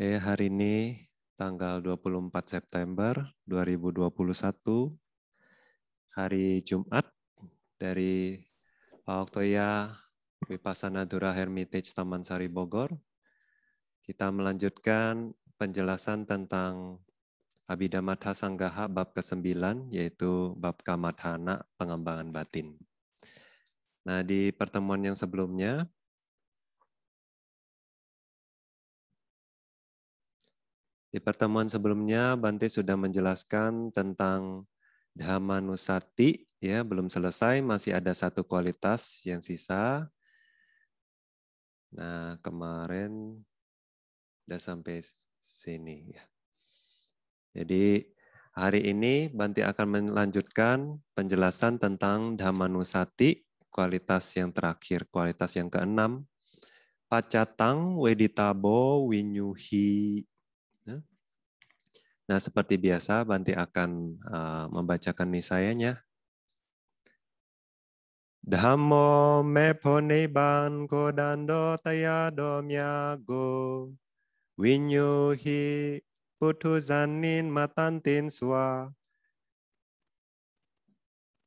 Eh, hari ini tanggal 24 September 2021, hari Jumat dari Pak Oktoya Wipasana Dura Hermitage Taman Sari Bogor. Kita melanjutkan penjelasan tentang Abhidamatha Sanggaha bab ke-9, yaitu bab Kamadhana, pengembangan batin. Nah, di pertemuan yang sebelumnya, Di pertemuan sebelumnya Bante sudah menjelaskan tentang Dhammanusati ya belum selesai masih ada satu kualitas yang sisa. Nah, kemarin udah sampai sini ya. Jadi hari ini Banti akan melanjutkan penjelasan tentang Dhammanusati kualitas yang terakhir, kualitas yang keenam. Pacatang weditabo winyuhi Nah, seperti biasa, Banti akan uh, membacakan nisayanya. Dhammo mepo niban kodando tayado miago winyuhi putuzanin matantin swa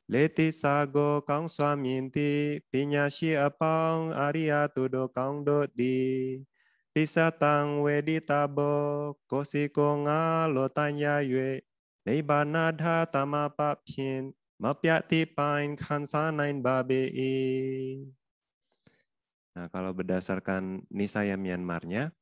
Leti sago kang swaminti pinyasi apang arya tudo kang do di Pisatang weditabo kosiko lo tanya yue banadha tama papin piati pain kansanain i. Nah, kalau berdasarkan nisaya Myanmarnya,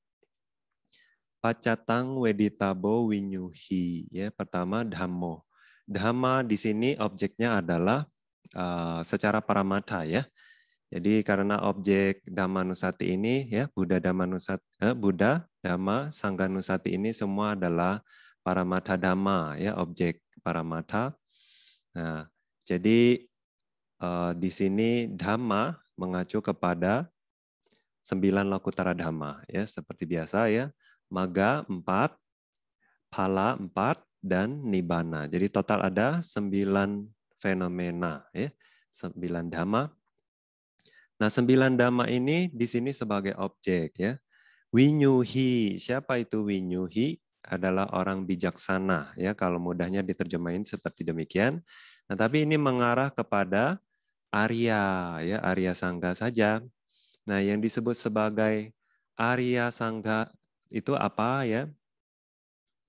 pacatang tabo winyuhi, ya pertama dhammo. Dhamma di sini objeknya adalah uh, secara paramata ya, jadi karena objek Dhamma Nusati ini ya Buddha Dhamma Nusati eh, Buddha Dhamma Sangga Nusati ini semua adalah para mata Dhamma ya objek para mata. Nah, jadi eh, di sini Dhamma mengacu kepada sembilan lokutara Dhamma ya seperti biasa ya Maga empat, Pala empat dan Nibbana. Jadi total ada sembilan fenomena ya sembilan Dhamma Nah, sembilan dhamma ini di sini sebagai objek ya. Winyuhi, siapa itu Winyuhi? Adalah orang bijaksana ya kalau mudahnya diterjemahin seperti demikian. Nah, tapi ini mengarah kepada Arya ya, Arya Sangga saja. Nah, yang disebut sebagai Arya Sangga itu apa ya?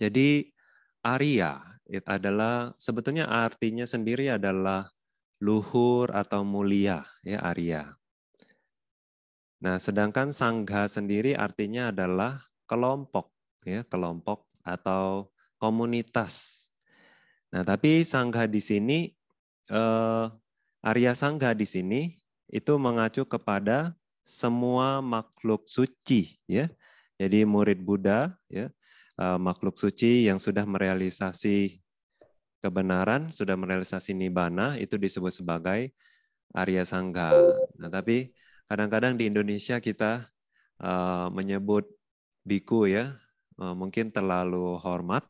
Jadi Arya itu adalah sebetulnya artinya sendiri adalah luhur atau mulia ya Arya. Nah, sedangkan sangha sendiri artinya adalah kelompok, ya, kelompok atau komunitas. Nah, tapi sangha di sini eh, Arya Sangha di sini itu mengacu kepada semua makhluk suci, ya. Jadi murid Buddha, ya, eh, makhluk suci yang sudah merealisasi kebenaran, sudah merealisasi nibana itu disebut sebagai Arya Sangha Nah, tapi Kadang-kadang di Indonesia kita uh, menyebut biku ya, uh, mungkin terlalu hormat.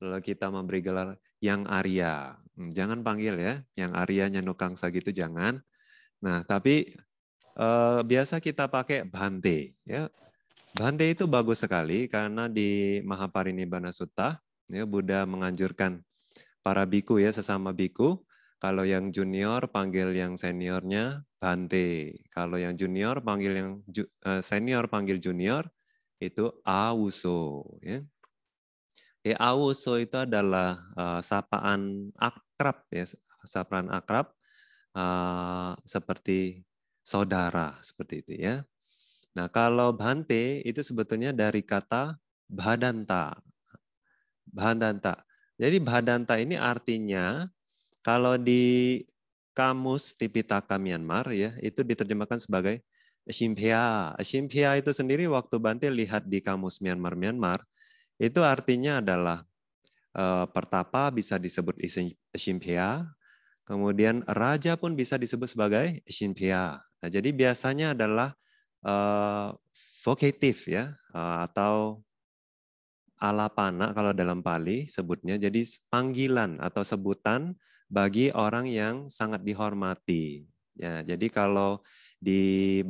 Lalu kita memberi gelar yang Arya. Hmm, jangan panggil ya, yang Arya Nyanukangsa gitu jangan. Nah, tapi eh, biasa kita pakai bante Ya. bante itu bagus sekali karena di Mahaparinibbana Sutta, ya, Buddha menganjurkan para biku ya sesama biku kalau yang junior panggil yang seniornya Bante. Kalau yang junior panggil yang ju, eh, senior panggil junior itu Awuso. Ya. E, Awuso itu adalah uh, sapaan akrab ya, sapaan akrab uh, seperti saudara seperti itu ya. Nah kalau Bante itu sebetulnya dari kata Bhadanta. Bhadanta. Jadi Bhadanta ini artinya kalau di kamus Tipitaka Myanmar ya, itu diterjemahkan sebagai Shimpia. Shimpia itu sendiri waktu Bante lihat di kamus Myanmar Myanmar, itu artinya adalah eh, pertapa bisa disebut Shimpia, kemudian raja pun bisa disebut sebagai Shimpia. Nah, jadi biasanya adalah eh, vokatif ya eh, atau alapana kalau dalam Pali sebutnya jadi panggilan atau sebutan bagi orang yang sangat dihormati. Ya, jadi kalau di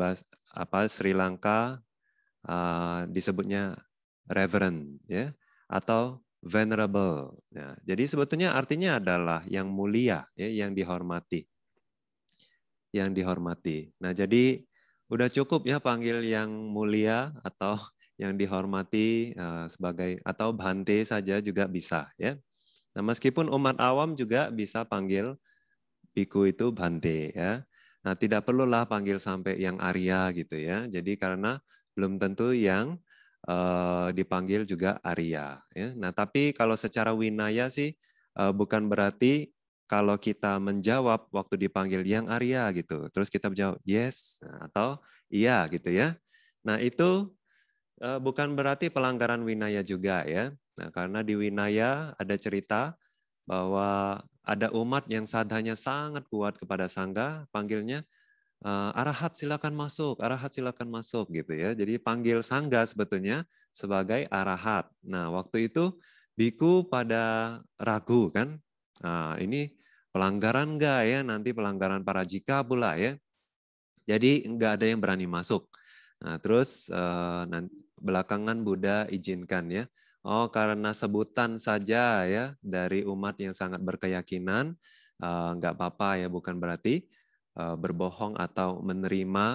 apa Sri Lanka uh, disebutnya reverend ya atau venerable. Ya, jadi sebetulnya artinya adalah yang mulia ya, yang dihormati. Yang dihormati. Nah, jadi udah cukup ya panggil yang mulia atau yang dihormati uh, sebagai atau bhante saja juga bisa ya. Nah, meskipun umat awam juga bisa panggil biku itu bante ya. Nah, tidak perlulah panggil sampai yang Arya gitu ya. Jadi karena belum tentu yang uh, dipanggil juga Arya ya. Nah, tapi kalau secara winaya sih uh, bukan berarti kalau kita menjawab waktu dipanggil yang Arya gitu, terus kita jawab yes atau iya gitu ya. Nah, itu Eh, bukan berarti pelanggaran winaya juga ya. Nah, karena di winaya ada cerita bahwa ada umat yang sadhanya sangat kuat kepada sangga, panggilnya eh, arahat silakan masuk, arahat silakan masuk gitu ya. Jadi panggil sangga sebetulnya sebagai arahat. Nah, waktu itu biku pada ragu kan. Nah, ini pelanggaran enggak ya? Nanti pelanggaran para jika pula ya. Jadi enggak ada yang berani masuk. Nah, terus eh, nanti belakangan Buddha izinkan ya. Oh, karena sebutan saja ya dari umat yang sangat berkeyakinan, uh, nggak apa-apa ya, bukan berarti eh, berbohong atau menerima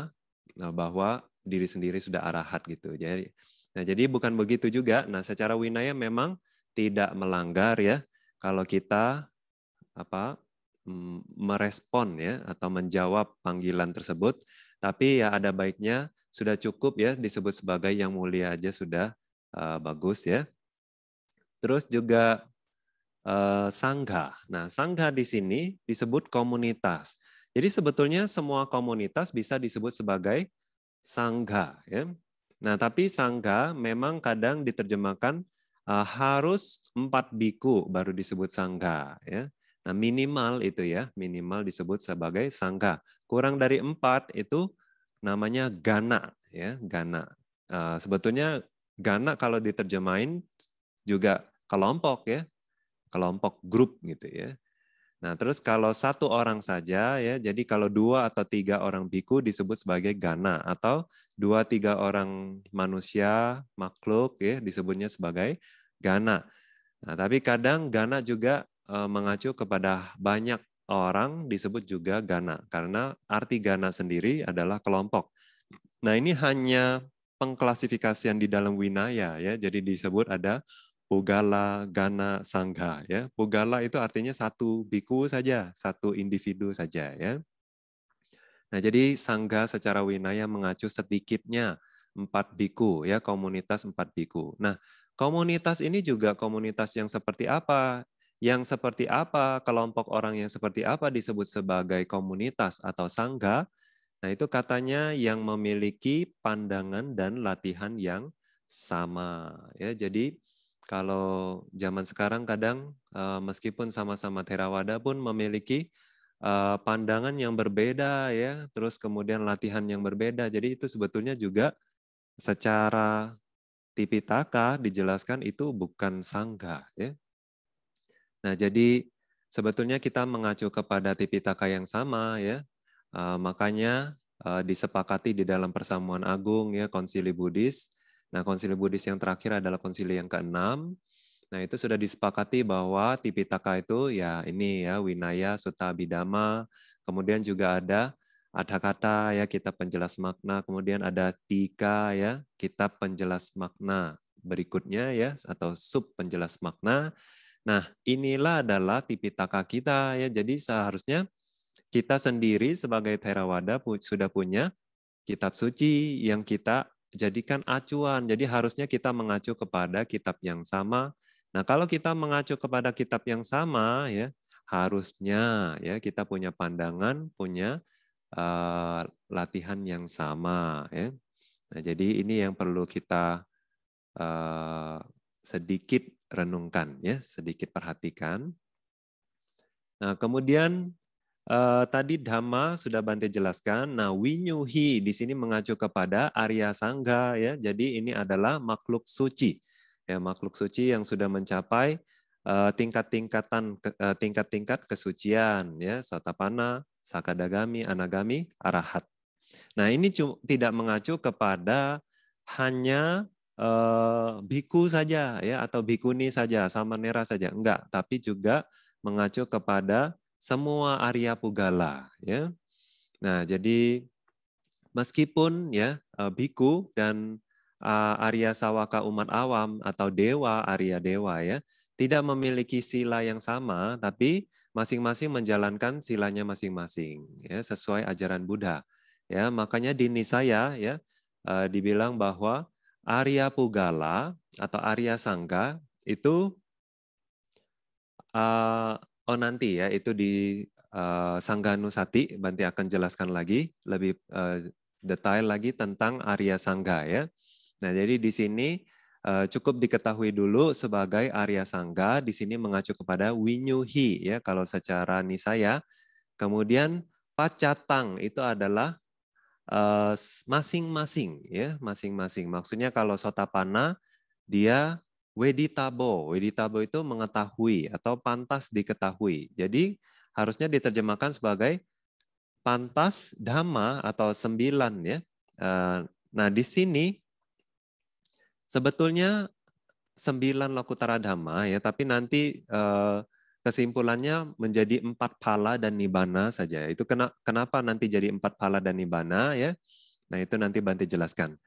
eh, bahwa diri sendiri sudah arahat gitu. Jadi, nah jadi bukan begitu juga. Nah, secara winaya memang tidak melanggar ya kalau kita apa mm, merespon ya atau menjawab panggilan tersebut, tapi ya ada baiknya sudah cukup ya disebut sebagai yang mulia aja sudah uh, bagus ya. Terus juga uh, eh, sangga. Nah, sangga di sini disebut komunitas. Jadi sebetulnya semua komunitas bisa disebut sebagai sangga ya. Nah, tapi sangga memang kadang diterjemahkan uh, harus empat biku baru disebut sangga ya. Nah, minimal itu ya, minimal disebut sebagai sangga. Kurang dari empat itu namanya gana ya gana uh, sebetulnya gana kalau diterjemahin juga kelompok ya kelompok grup gitu ya nah terus kalau satu orang saja ya jadi kalau dua atau tiga orang biku disebut sebagai gana atau dua tiga orang manusia makhluk ya disebutnya sebagai gana nah tapi kadang gana juga eh, mengacu kepada banyak orang disebut juga gana karena arti gana sendiri adalah kelompok. Nah, ini hanya pengklasifikasian di dalam winaya ya. Jadi disebut ada Pugala, Gana, Sangha ya. Pugala itu artinya satu biku saja, satu individu saja ya. Nah, jadi Sangha secara winaya mengacu sedikitnya empat biku ya, komunitas empat biku. Nah, komunitas ini juga komunitas yang seperti apa? Yang seperti apa, kelompok orang yang seperti apa disebut sebagai komunitas atau sangga, nah itu katanya yang memiliki pandangan dan latihan yang sama. ya Jadi kalau zaman sekarang kadang eh, meskipun sama-sama Theravada pun memiliki eh, pandangan yang berbeda ya, terus kemudian latihan yang berbeda. Jadi itu sebetulnya juga secara tipitaka dijelaskan itu bukan sangga ya. Nah, jadi sebetulnya kita mengacu kepada Tipitaka yang sama ya. Uh, makanya uh, disepakati di dalam persamuan agung ya konsili Buddhis. Nah, konsili Buddhis yang terakhir adalah konsili yang keenam. Nah, itu sudah disepakati bahwa Tipitaka itu ya ini ya Winaya Sutta Bidama, kemudian juga ada ada ya kita penjelas makna, kemudian ada tika ya kita penjelas makna berikutnya ya atau sub penjelas makna Nah, inilah adalah tipitaka kita ya. Jadi seharusnya kita sendiri sebagai Theravada sudah punya kitab suci yang kita jadikan acuan. Jadi harusnya kita mengacu kepada kitab yang sama. Nah, kalau kita mengacu kepada kitab yang sama ya, harusnya ya kita punya pandangan, punya uh, latihan yang sama ya. Nah, jadi ini yang perlu kita uh, sedikit renungkan ya, sedikit perhatikan. Nah, kemudian eh, tadi dhamma sudah Bante jelaskan. Nah, winyuhi di sini mengacu kepada Arya Sangga ya. Jadi ini adalah makhluk suci. Ya, makhluk suci yang sudah mencapai eh, tingkat-tingkatan eh, tingkat-tingkat kesucian ya, satapana, sakadagami, anagami, arahat. Nah, ini tidak mengacu kepada hanya Eh, biku saja ya atau bikuni saja sama nera saja enggak tapi juga mengacu kepada semua Arya Pugala ya. Nah, jadi meskipun ya eh, biku dan eh, Arya Sawaka umat awam atau dewa Arya dewa ya, tidak memiliki sila yang sama tapi masing-masing menjalankan silanya masing-masing ya sesuai ajaran Buddha. Ya, makanya di saya ya dibilang bahwa Arya Pugala atau Arya Sangga itu uh, oh nanti ya itu di uh, Sangga Nusati nanti akan jelaskan lagi lebih uh, detail lagi tentang Arya Sangga ya. Nah, jadi di sini uh, cukup diketahui dulu sebagai Arya Sangga di sini mengacu kepada Winyuhi ya kalau secara nisaya. Kemudian Pacatang itu adalah Eh, masing-masing uh, ya masing-masing maksudnya kalau sotapana dia weditabo weditabo itu mengetahui atau pantas diketahui jadi harusnya diterjemahkan sebagai pantas dhamma atau sembilan ya uh, nah di sini sebetulnya sembilan lokutara dhamma ya tapi nanti uh, kesimpulannya menjadi empat pala dan nibana saja. Itu kenapa nanti jadi empat pala dan nibana ya? Nah itu nanti bantu jelaskan.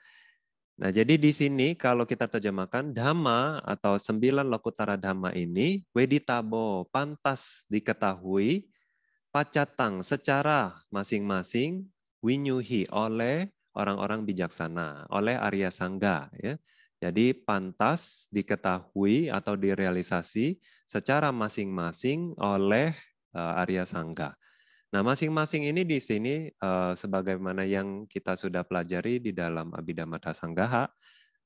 Nah jadi di sini kalau kita terjemahkan dhamma atau sembilan lokutara dhamma ini weditabo pantas diketahui pacatang secara masing-masing winyuhi oleh orang-orang bijaksana, oleh Arya Sangga. Ya. Jadi pantas diketahui atau direalisasi secara masing-masing oleh uh, Arya Sangga. Nah, masing-masing ini di sini uh, sebagaimana yang kita sudah pelajari di dalam Abhidhamma Sanggaha,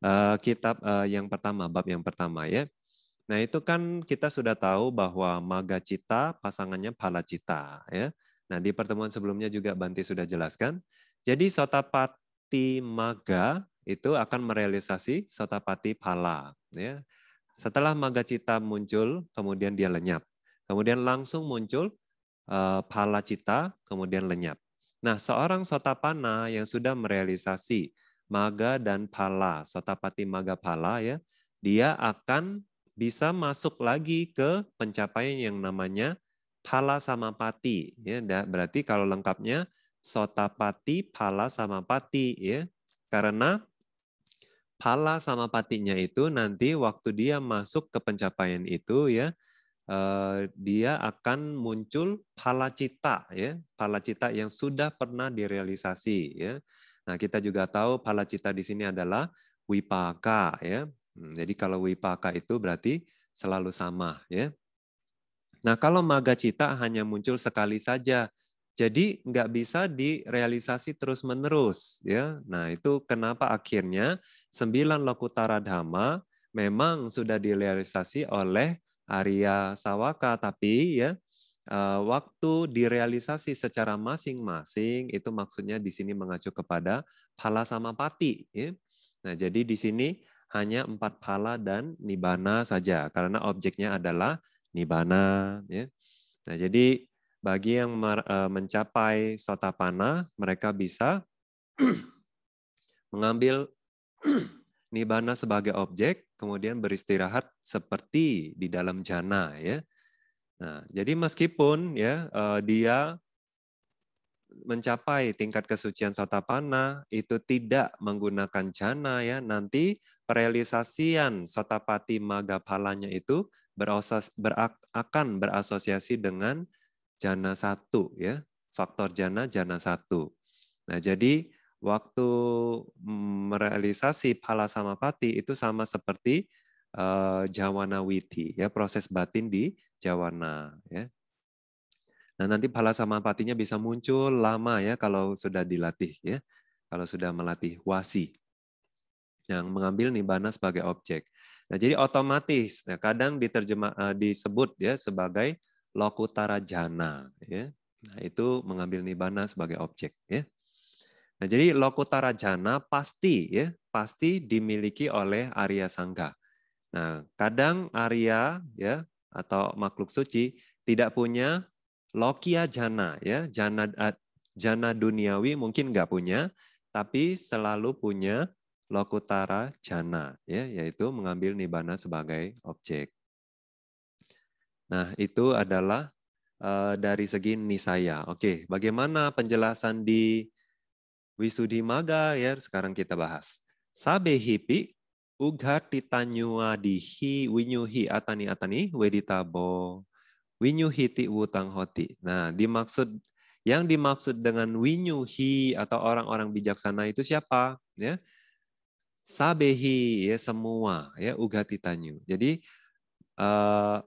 uh, kitab uh, yang pertama, bab yang pertama ya. Nah, itu kan kita sudah tahu bahwa Maga Cita pasangannya Pala Cita ya. Nah, di pertemuan sebelumnya juga Banti sudah jelaskan. Jadi Sotapati Maga itu akan merealisasi sotapati pala. Ya. Setelah magacita muncul, kemudian dia lenyap. Kemudian langsung muncul uh, eh, pala cita, kemudian lenyap. Nah, seorang sotapana yang sudah merealisasi maga dan pala, sotapati maga pala ya, dia akan bisa masuk lagi ke pencapaian yang namanya pala samapati ya berarti kalau lengkapnya sotapati pala samapati ya karena pala sama patinya itu nanti waktu dia masuk ke pencapaian itu ya eh, dia akan muncul pala cita ya pala cita yang sudah pernah direalisasi ya nah kita juga tahu pala cita di sini adalah wipaka ya hmm, jadi kalau wipaka itu berarti selalu sama ya nah kalau maga cita hanya muncul sekali saja jadi nggak bisa direalisasi terus-menerus. ya. Nah itu kenapa akhirnya sembilan lokutara dhamma memang sudah direalisasi oleh Arya Sawaka, tapi ya eh, waktu direalisasi secara masing-masing itu maksudnya di sini mengacu kepada pala sama pati. Ya. Nah jadi di sini hanya empat pala dan nibana saja karena objeknya adalah nibana. Ya. Nah jadi bagi yang eh, mencapai sotapana, mereka bisa mengambil nibana sebagai objek, kemudian beristirahat seperti di dalam jana ya. Nah, jadi meskipun ya eh, dia mencapai tingkat kesucian sotapana, itu tidak menggunakan jana ya, nanti realisasian sotapati magapalanya itu berosas, berak, akan berasosiasi dengan jana satu ya faktor jana jana satu nah jadi waktu merealisasi pala samapati itu sama seperti uh, eh, jawana witi ya proses batin di jawana ya nah nanti pala samapatinya bisa muncul lama ya kalau sudah dilatih ya kalau sudah melatih wasi yang mengambil nibana sebagai objek. Nah, jadi otomatis. Nah, kadang diterjemah eh, disebut ya sebagai Lokutara Jana. Ya. Nah, itu mengambil nibana sebagai objek. Ya. Nah, jadi Lokutara Jana pasti ya pasti dimiliki oleh Arya Sangga. Nah, kadang Arya ya atau makhluk suci tidak punya Lokia Jana ya Jana eh, Jana duniawi mungkin nggak punya, tapi selalu punya lokutara jana ya yaitu mengambil nibana sebagai objek Nah, itu adalah uh, dari segi nisaya. Oke, bagaimana penjelasan di Wisudhi Maga ya sekarang kita bahas. Sabe hipi ughati tanyuadihi winyuhi atani atani weditabo winyuhiti wutang hoti. Nah, dimaksud yang dimaksud dengan winyuhi atau orang-orang bijaksana itu siapa? Ya, sabehi ya semua ya ughati tanyu. Jadi uh,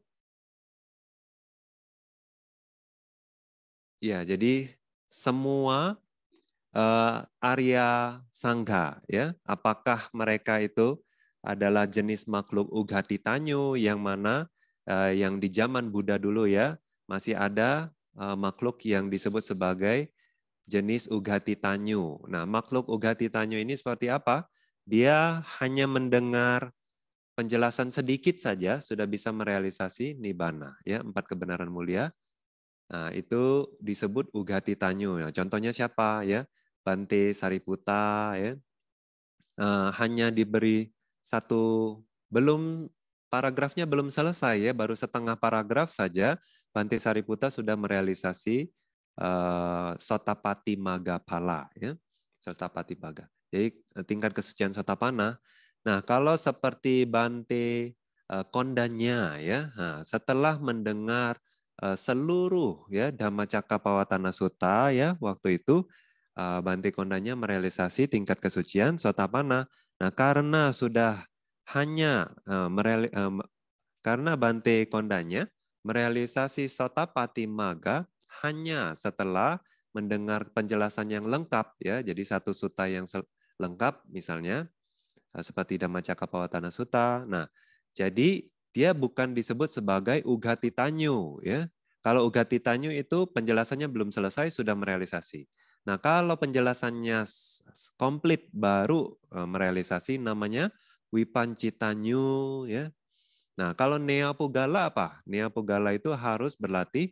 Ya, jadi semua uh, Arya Sangga, ya, apakah mereka itu adalah jenis makhluk Ugati Tanyu yang mana uh, yang di zaman Buddha dulu ya masih ada uh, makhluk yang disebut sebagai jenis Ugati Tanyu. Nah, makhluk Ugati Tanyu ini seperti apa? Dia hanya mendengar penjelasan sedikit saja sudah bisa merealisasi nibana, ya empat kebenaran mulia Nah, itu disebut Ugati Tanyu. Nah, contohnya siapa ya? Bante Sariputa ya. Nah, hanya diberi satu belum paragrafnya belum selesai ya, baru setengah paragraf saja Bante Sariputa sudah merealisasi uh, Sotapati Magapala ya. Sotapati baga. Jadi eh, tingkat kesucian Sotapana. Nah, kalau seperti Bante uh, Kondanya ya, nah, setelah mendengar Eh, seluruh ya Dhamma Cakka Pawatana Sutta ya waktu itu eh, Bante Kondanya merealisasi tingkat kesucian Sotapana. Nah, karena sudah hanya eh, mereali, karena Bante Kondanya merealisasi Sotapati Maga hanya setelah mendengar penjelasan yang lengkap ya. Jadi satu suta yang lengkap misalnya seperti Dhamma Cakka Sutta. Nah, jadi dia bukan disebut sebagai ugati tanyu ya. Kalau ugati tanyu itu penjelasannya belum selesai sudah merealisasi. Nah, kalau penjelasannya komplit baru e, merealisasi namanya wipancitanyu ya. Nah, kalau neapugala apa? Neapugala itu harus berlatih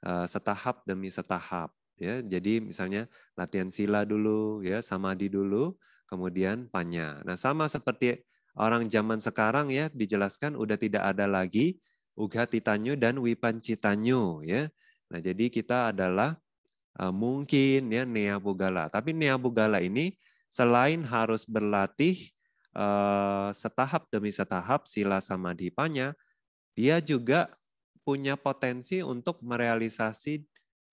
e, setahap demi setahap ya. Jadi misalnya latihan sila dulu ya, samadhi dulu, kemudian panya. Nah, sama seperti Orang zaman sekarang ya dijelaskan udah tidak ada lagi Uga Titanyu dan wipan citanyu ya. Nah, jadi kita adalah uh, mungkin ya Neabugala. Tapi Neabugala ini selain harus berlatih uh, setahap demi setahap sila sama samadhipanya, dia juga punya potensi untuk merealisasi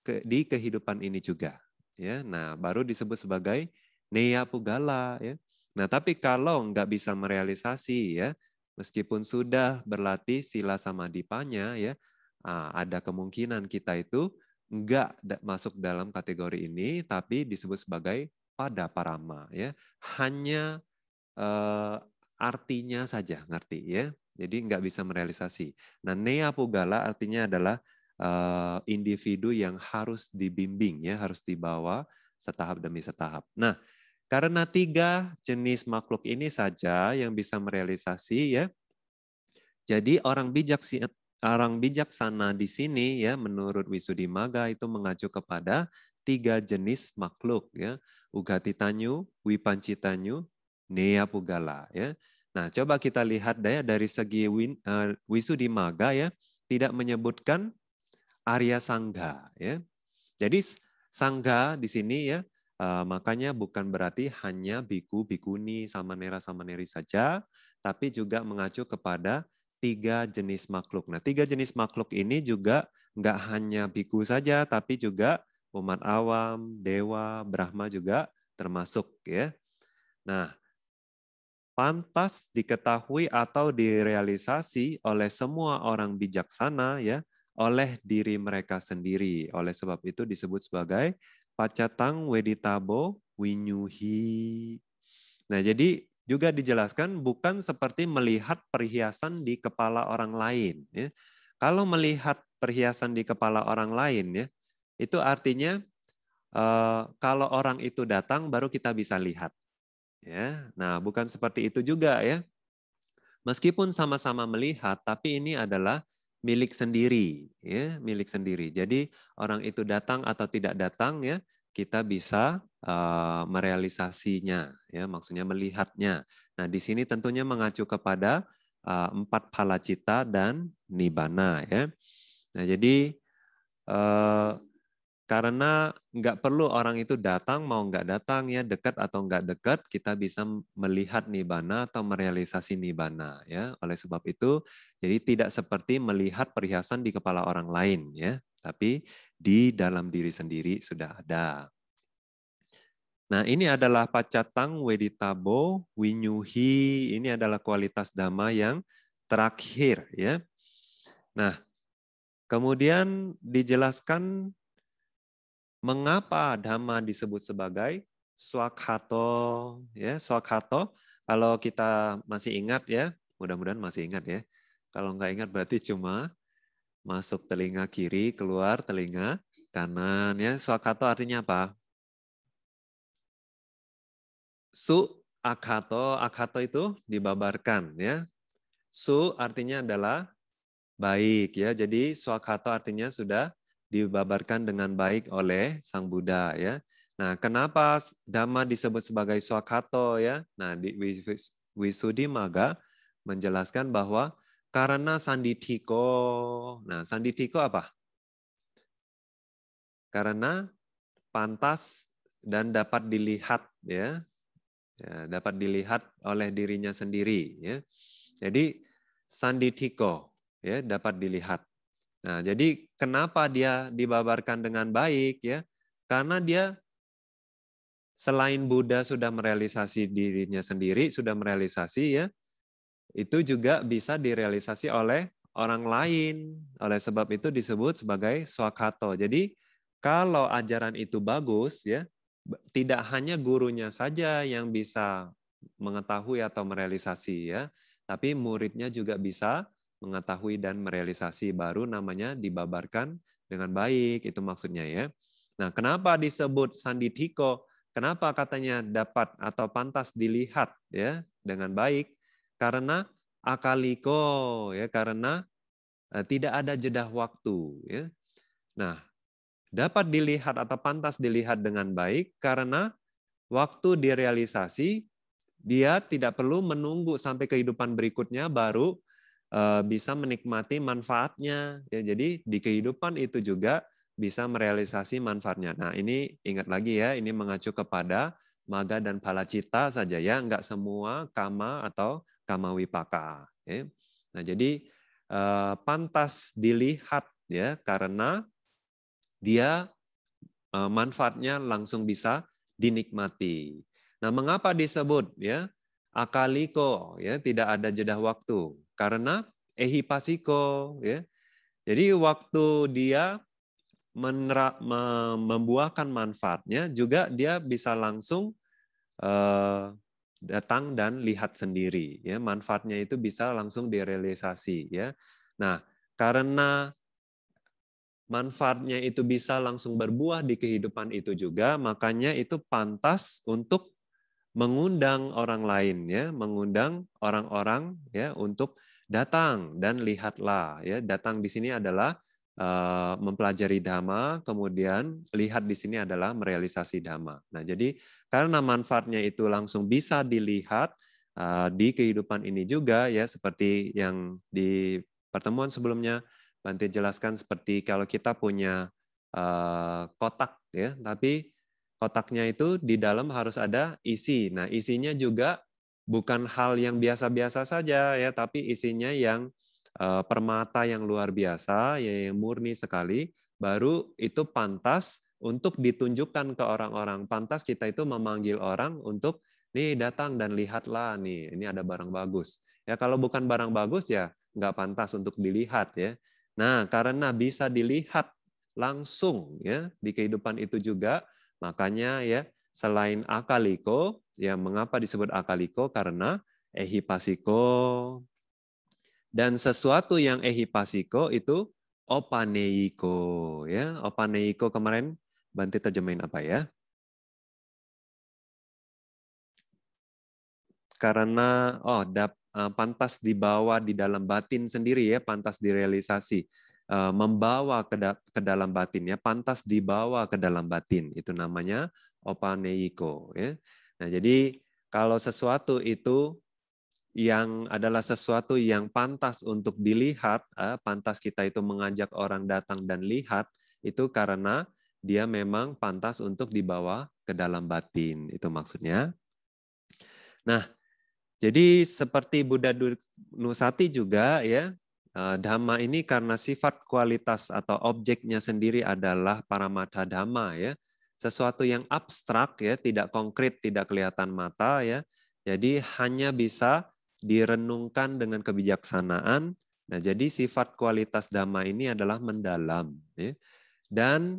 ke, di kehidupan ini juga. Ya, nah baru disebut sebagai neabugala Ya. Nah, tapi kalau nggak bisa merealisasi ya, meskipun sudah berlatih sila sama dipanya ya, ah, ada kemungkinan kita itu nggak masuk dalam kategori ini, tapi disebut sebagai pada parama ya, hanya uh, artinya saja ngerti ya. Jadi nggak bisa merealisasi. Nah, nea pugala artinya adalah uh, individu yang harus dibimbing ya, harus dibawa setahap demi setahap. Nah, karena tiga jenis makhluk ini saja yang bisa merealisasi ya. Jadi orang bijak orang bijaksana di sini ya menurut Wisudimaga itu mengacu kepada tiga jenis makhluk ya. Ugati Tanyu, Wipancitanyu, Nea Pugala ya. Nah, coba kita lihat daya dari segi win, uh, eh, Wisudimaga ya, tidak menyebutkan Arya Sangga ya. Jadi Sangga di sini ya Uh, makanya bukan berarti hanya biku, bikuni, sama sama samaneri saja, tapi juga mengacu kepada tiga jenis makhluk. Nah, tiga jenis makhluk ini juga nggak hanya biku saja, tapi juga umat awam, dewa, brahma juga termasuk ya. Nah, pantas diketahui atau direalisasi oleh semua orang bijaksana ya, oleh diri mereka sendiri. Oleh sebab itu disebut sebagai pacatang weditabo winyuhi. Nah, jadi juga dijelaskan bukan seperti melihat perhiasan di kepala orang lain. Ya. Kalau melihat perhiasan di kepala orang lain, ya, itu artinya eh, kalau orang itu datang baru kita bisa lihat. Ya, nah bukan seperti itu juga ya. Meskipun sama-sama melihat, tapi ini adalah milik sendiri, ya, milik sendiri. Jadi orang itu datang atau tidak datang ya, kita bisa uh, merealisasinya, ya, maksudnya melihatnya. Nah, di sini tentunya mengacu kepada uh, empat palacita dan nibana, ya. Nah, jadi uh, karena nggak perlu orang itu datang mau nggak datang ya dekat atau nggak dekat kita bisa melihat nibana atau merealisasi nibana ya oleh sebab itu jadi tidak seperti melihat perhiasan di kepala orang lain ya tapi di dalam diri sendiri sudah ada Nah, ini adalah pacatang weditabo winyuhi. Ini adalah kualitas dhamma yang terakhir ya. Nah, kemudian dijelaskan mengapa dhamma disebut sebagai swakhato ya swakhato kalau kita masih ingat ya mudah-mudahan masih ingat ya kalau nggak ingat berarti cuma masuk telinga kiri keluar telinga kanan ya swakhato artinya apa su akato akato itu dibabarkan ya su artinya adalah baik ya jadi swakhato artinya sudah dibabarkan dengan baik oleh Sang Buddha ya. Nah, kenapa Dhamma disebut sebagai Swakato ya? Nah, di Wisudi Maga menjelaskan bahwa karena sanditiko. Nah, sanditiko apa? Karena pantas dan dapat dilihat ya. ya dapat dilihat oleh dirinya sendiri ya. Jadi sanditiko ya dapat dilihat Nah, jadi kenapa dia dibabarkan dengan baik ya? Karena dia selain Buddha sudah merealisasi dirinya sendiri, sudah merealisasi ya, itu juga bisa direalisasi oleh orang lain. Oleh sebab itu disebut sebagai swakato. Jadi kalau ajaran itu bagus ya, tidak hanya gurunya saja yang bisa mengetahui atau merealisasi ya, tapi muridnya juga bisa mengetahui dan merealisasi baru namanya dibabarkan dengan baik itu maksudnya ya. Nah, kenapa disebut sanditiko? Kenapa katanya dapat atau pantas dilihat ya dengan baik? Karena akaliko ya karena eh, tidak ada jeda waktu ya. Nah, dapat dilihat atau pantas dilihat dengan baik karena waktu direalisasi dia tidak perlu menunggu sampai kehidupan berikutnya baru Eh, bisa menikmati manfaatnya. Ya, jadi di kehidupan itu juga bisa merealisasi manfaatnya. Nah ini ingat lagi ya, ini mengacu kepada maga dan palacita saja ya, enggak semua kama atau kama wipaka. Ya. Nah jadi eh, pantas dilihat ya karena dia eh, manfaatnya langsung bisa dinikmati. Nah, mengapa disebut ya akaliko ya tidak ada jeda waktu? karena ehipasiko ya. Jadi waktu dia menera, me, membuahkan manfaatnya juga dia bisa langsung uh, datang dan lihat sendiri ya manfaatnya itu bisa langsung direalisasi ya. Nah, karena manfaatnya itu bisa langsung berbuah di kehidupan itu juga, makanya itu pantas untuk mengundang orang lain ya, mengundang orang-orang ya untuk datang dan lihatlah ya datang di sini adalah uh, mempelajari dhamma kemudian lihat di sini adalah merealisasi dhamma nah jadi karena manfaatnya itu langsung bisa dilihat uh, di kehidupan ini juga ya seperti yang di pertemuan sebelumnya Bante jelaskan seperti kalau kita punya uh, kotak ya tapi kotaknya itu di dalam harus ada isi nah isinya juga bukan hal yang biasa-biasa saja ya, tapi isinya yang uh, permata yang luar biasa, ya, yang murni sekali, baru itu pantas untuk ditunjukkan ke orang-orang. Pantas kita itu memanggil orang untuk nih datang dan lihatlah nih, ini ada barang bagus. Ya kalau bukan barang bagus ya nggak pantas untuk dilihat ya. Nah karena bisa dilihat langsung ya di kehidupan itu juga, makanya ya Selain akaliko, ya mengapa disebut akaliko? Karena ehipasiko. Dan sesuatu yang ehipasiko itu opaneiko. Ya, opaneiko kemarin Banti terjemahin apa ya? Karena oh dap, eh, pantas dibawa di dalam batin sendiri ya, pantas direalisasi eh, membawa ke, ke dalam batin ya, pantas dibawa ke dalam batin. Itu namanya opaneiko ya. Nah, jadi kalau sesuatu itu yang adalah sesuatu yang pantas untuk dilihat, eh, pantas kita itu mengajak orang datang dan lihat itu karena dia memang pantas untuk dibawa ke dalam batin, itu maksudnya. Nah, jadi seperti Buddha Nusati juga ya, eh, dhamma ini karena sifat kualitas atau objeknya sendiri adalah paramata dhamma ya sesuatu yang abstrak ya, tidak konkret, tidak kelihatan mata ya. Jadi hanya bisa direnungkan dengan kebijaksanaan. Nah, jadi sifat kualitas dhamma ini adalah mendalam ya. Dan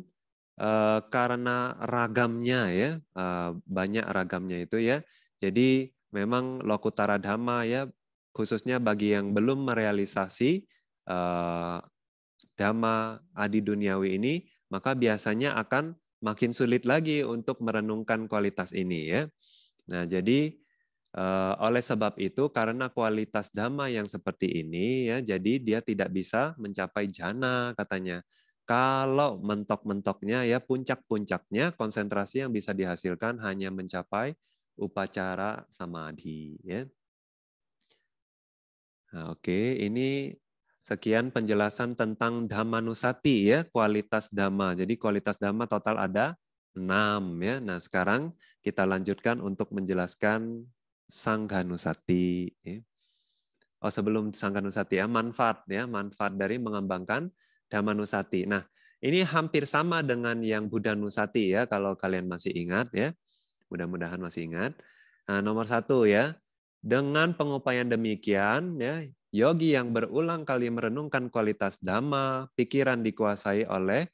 e, karena ragamnya ya, e, banyak ragamnya itu ya. Jadi memang lokutara dhamma ya khususnya bagi yang belum merealisasi e, dhamma adi duniawi ini, maka biasanya akan makin sulit lagi untuk merenungkan kualitas ini ya. Nah, jadi eh, oleh sebab itu karena kualitas dhamma yang seperti ini ya, jadi dia tidak bisa mencapai jana katanya. Kalau mentok-mentoknya ya puncak-puncaknya konsentrasi yang bisa dihasilkan hanya mencapai upacara samadhi ya. Nah, oke, ini Sekian penjelasan tentang Dhammanusati ya, kualitas dhamma. Jadi kualitas dhamma total ada enam ya. Nah, sekarang kita lanjutkan untuk menjelaskan Sangganusati ya. Oh, sebelum Sangganusati ya, manfaat ya, manfaat dari mengembangkan Dhammanusati. Nah, ini hampir sama dengan yang Buddha Nusati ya, kalau kalian masih ingat ya. Mudah-mudahan masih ingat. Nah, nomor satu ya, dengan pengupayaan demikian ya Yogi yang berulang kali merenungkan kualitas dhamma, pikiran dikuasai oleh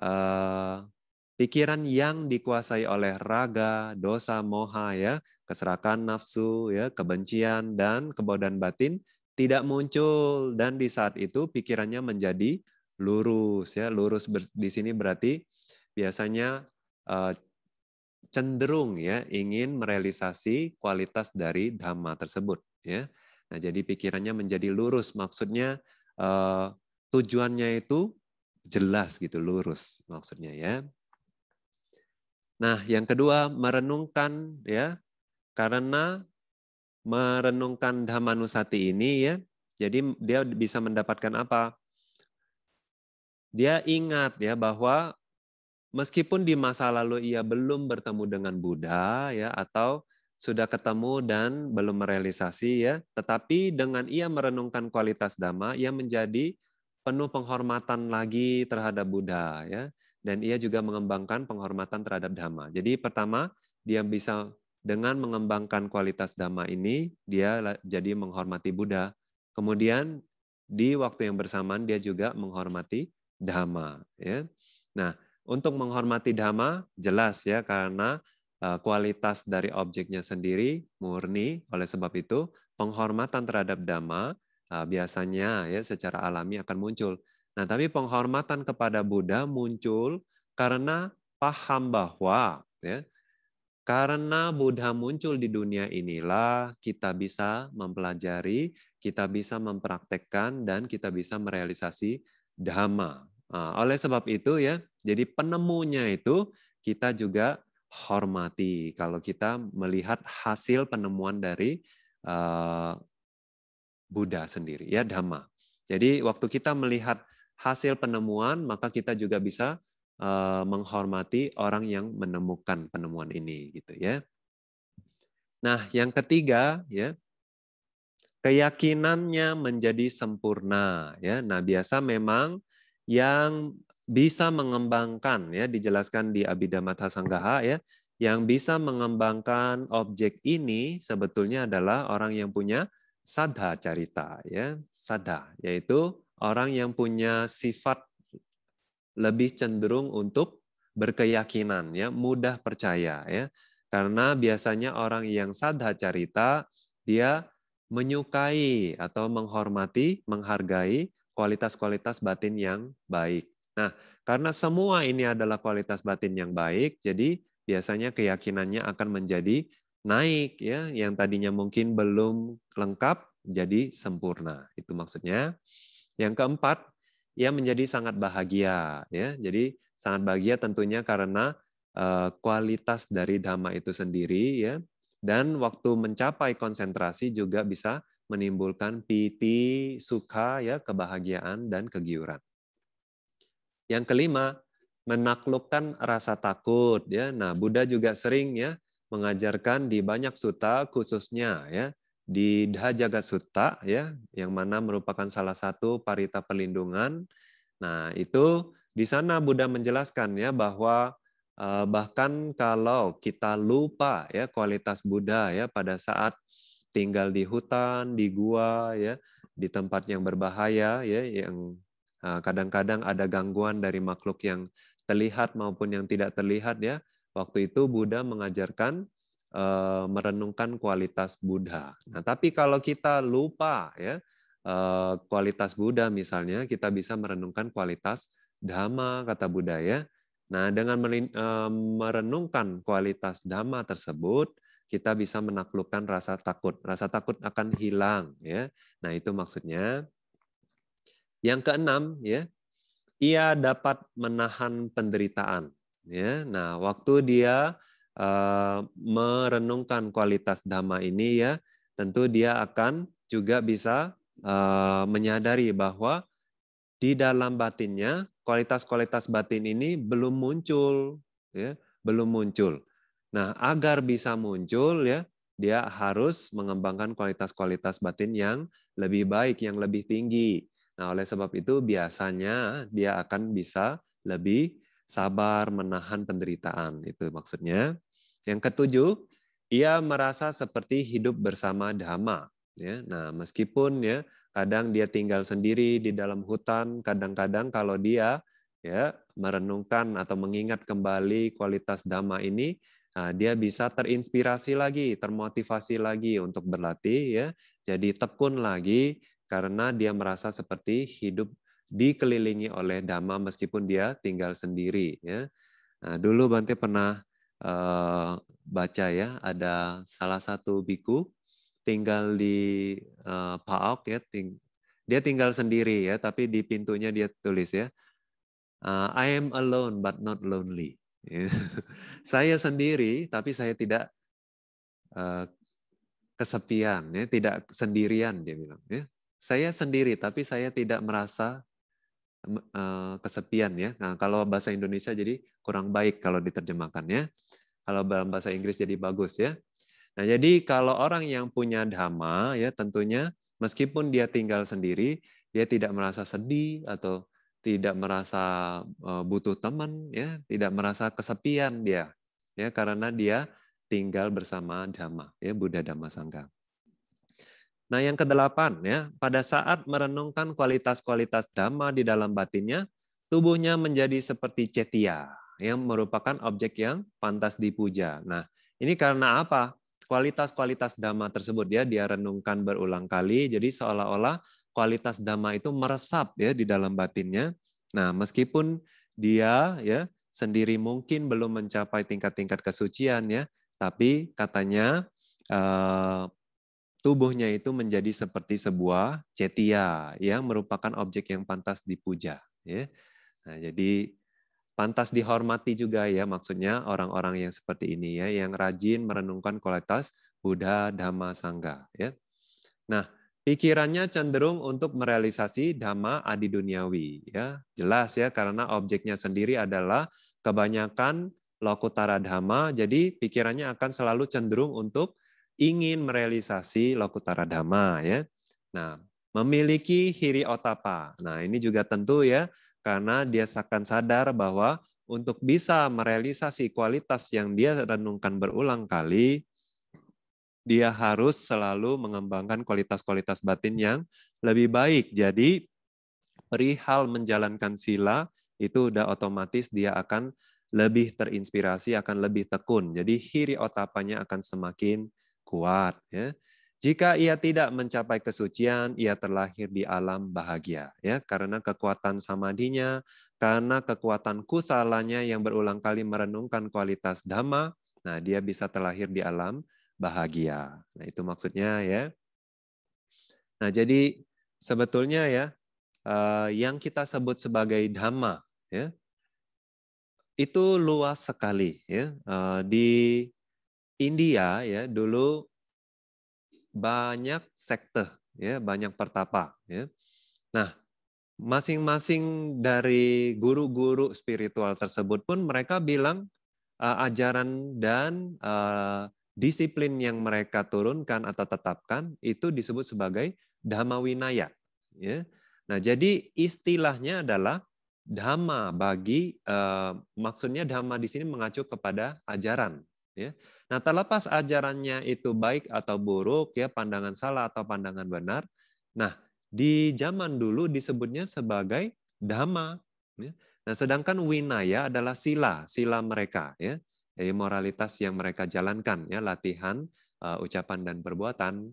uh, pikiran yang dikuasai oleh raga, dosa, moha ya, keserakan nafsu ya, kebencian dan kebodohan batin tidak muncul dan di saat itu pikirannya menjadi lurus ya. Lurus ber, di sini berarti biasanya uh, cenderung ya ingin merealisasi kualitas dari dhamma tersebut ya. Nah, jadi pikirannya menjadi lurus. Maksudnya uh, tujuannya itu jelas gitu, lurus maksudnya ya. Nah, yang kedua merenungkan ya, karena merenungkan dhammanusati ini ya, jadi dia bisa mendapatkan apa? Dia ingat ya bahwa meskipun di masa lalu ia belum bertemu dengan Buddha ya atau sudah ketemu dan belum merealisasi ya, tetapi dengan ia merenungkan kualitas dhamma, ia menjadi penuh penghormatan lagi terhadap Buddha ya, dan ia juga mengembangkan penghormatan terhadap dhamma. Jadi pertama dia bisa dengan mengembangkan kualitas dhamma ini dia jadi menghormati Buddha. Kemudian di waktu yang bersamaan dia juga menghormati dhamma ya. Nah, untuk menghormati dhamma jelas ya karena Eh, kualitas dari objeknya sendiri murni. Oleh sebab itu, penghormatan terhadap dhamma eh, biasanya ya secara alami akan muncul. Nah, tapi penghormatan kepada Buddha muncul karena paham bahwa ya, karena Buddha muncul di dunia inilah kita bisa mempelajari, kita bisa mempraktekkan dan kita bisa merealisasi dhamma. Nah, oleh sebab itu ya, jadi penemunya itu kita juga hormati kalau kita melihat hasil penemuan dari eh, Buddha sendiri ya Dhamma. Jadi waktu kita melihat hasil penemuan maka kita juga bisa eh, menghormati orang yang menemukan penemuan ini gitu ya. Nah, yang ketiga ya keyakinannya menjadi sempurna ya. Nah, biasa memang yang bisa mengembangkan ya dijelaskan di Abhidhamma Sanggaha ya yang bisa mengembangkan objek ini sebetulnya adalah orang yang punya sadha carita ya sadha yaitu orang yang punya sifat lebih cenderung untuk berkeyakinan ya mudah percaya ya karena biasanya orang yang sadha carita dia menyukai atau menghormati menghargai kualitas-kualitas batin yang baik Nah, karena semua ini adalah kualitas batin yang baik, jadi biasanya keyakinannya akan menjadi naik ya, yang tadinya mungkin belum lengkap jadi sempurna. Itu maksudnya. Yang keempat, ia menjadi sangat bahagia ya. Jadi sangat bahagia tentunya karena eh, kualitas dari dhamma itu sendiri ya. Dan waktu mencapai konsentrasi juga bisa menimbulkan piti, suka ya, kebahagiaan dan kegiuran. Yang kelima, menaklukkan rasa takut ya. Nah, Buddha juga sering ya mengajarkan di banyak suta khususnya ya di Dhajaga Sutta ya yang mana merupakan salah satu parita perlindungan. Nah, itu di sana Buddha menjelaskan ya bahwa eh, bahkan kalau kita lupa ya kualitas Buddha ya pada saat tinggal di hutan, di gua ya, di tempat yang berbahaya ya yang Eh, kadang-kadang ada gangguan dari makhluk yang terlihat maupun yang tidak terlihat ya. Waktu itu Buddha mengajarkan eh, merenungkan kualitas Buddha. Nah, tapi kalau kita lupa ya eh, kualitas Buddha misalnya, kita bisa merenungkan kualitas Dhamma kata Buddha ya. Nah, dengan merenungkan kualitas dhamma tersebut, kita bisa menaklukkan rasa takut. Rasa takut akan hilang, ya. Nah, itu maksudnya yang keenam, ya, ia dapat menahan penderitaan. Ya, nah waktu dia uh, merenungkan kualitas dhamma ini ya, tentu dia akan juga bisa uh, menyadari bahwa di dalam batinnya kualitas-kualitas batin ini belum muncul, ya, belum muncul. Nah, agar bisa muncul ya, dia harus mengembangkan kualitas-kualitas batin yang lebih baik, yang lebih tinggi. Nah, oleh sebab itu biasanya dia akan bisa lebih sabar menahan penderitaan. Itu maksudnya. Yang ketujuh, ia merasa seperti hidup bersama dhamma. Ya, nah, meskipun ya kadang dia tinggal sendiri di dalam hutan, kadang-kadang kalau dia ya merenungkan atau mengingat kembali kualitas dhamma ini, Nah, dia bisa terinspirasi lagi, termotivasi lagi untuk berlatih ya. Jadi tekun lagi karena dia merasa seperti hidup dikelilingi oleh dhamma meskipun dia tinggal sendiri. Ya. Nah, dulu Bante pernah uh, baca ya ada salah satu biku tinggal di uh, Paok ya, ting dia tinggal sendiri ya, tapi di pintunya dia tulis ya, eh, I am alone but not lonely. Ya. saya sendiri tapi saya tidak kesepian ya tidak sendirian dia bilang ya saya sendiri tapi saya tidak merasa uh, kesepian ya. Nah, kalau bahasa Indonesia jadi kurang baik kalau diterjemahkannya. Kalau dalam bahasa Inggris jadi bagus ya. Nah, jadi kalau orang yang punya dhamma ya tentunya meskipun dia tinggal sendiri, dia tidak merasa sedih atau tidak merasa eh, butuh teman ya, tidak merasa kesepian dia ya karena dia tinggal bersama dhamma ya Buddha Dhamma Sangka. Nah, yang kedelapan ya, pada saat merenungkan kualitas-kualitas dhamma di dalam batinnya, tubuhnya menjadi seperti cetia yang merupakan objek yang pantas dipuja. Nah, ini karena apa? Kualitas-kualitas dhamma tersebut ya dia renungkan berulang kali, jadi seolah-olah kualitas dhamma itu meresap ya di dalam batinnya. Nah, meskipun dia ya sendiri mungkin belum mencapai tingkat-tingkat kesucian ya, tapi katanya eh, tubuhnya itu menjadi seperti sebuah cetia yang merupakan objek yang pantas dipuja. Ya. Nah, jadi pantas dihormati juga ya maksudnya orang-orang yang seperti ini ya yang rajin merenungkan kualitas Buddha Dhamma Sangga ya. Nah, pikirannya cenderung untuk merealisasi dhamma adi duniawi ya. Jelas ya karena objeknya sendiri adalah kebanyakan lokutara dhamma jadi pikirannya akan selalu cenderung untuk ingin merealisasi Lokutara Dhamma ya. Nah, memiliki hiri otapa. Nah, ini juga tentu ya karena dia akan sadar bahwa untuk bisa merealisasi kualitas yang dia renungkan berulang kali, dia harus selalu mengembangkan kualitas-kualitas batin yang lebih baik. Jadi, perihal menjalankan sila itu udah otomatis dia akan lebih terinspirasi, akan lebih tekun. Jadi, hiri otapanya akan semakin kuat. Ya. Jika ia tidak mencapai kesucian, ia terlahir di alam bahagia, ya, karena kekuatan samadinya, karena kekuatan kusalanya yang berulang kali merenungkan kualitas dhamma, nah dia bisa terlahir di alam bahagia. Nah, itu maksudnya ya. Nah, jadi sebetulnya ya eh, yang kita sebut sebagai dhamma, ya, itu luas sekali ya. Eh, di India ya dulu banyak sekte ya banyak pertapa ya. Nah masing-masing dari guru-guru spiritual tersebut pun mereka bilang uh, ajaran dan uh, disiplin yang mereka turunkan atau tetapkan itu disebut sebagai dhamma winaya ya. Nah jadi istilahnya adalah dhamma bagi uh, maksudnya dhamma di sini mengacu kepada ajaran ya. Nah, terlepas ajarannya itu baik atau buruk, ya pandangan salah atau pandangan benar. Nah, di zaman dulu disebutnya sebagai dhamma. Ya. Nah, sedangkan winaya adalah sila, sila mereka, ya, Jadi moralitas yang mereka jalankan, ya, latihan, uh, ucapan dan perbuatan.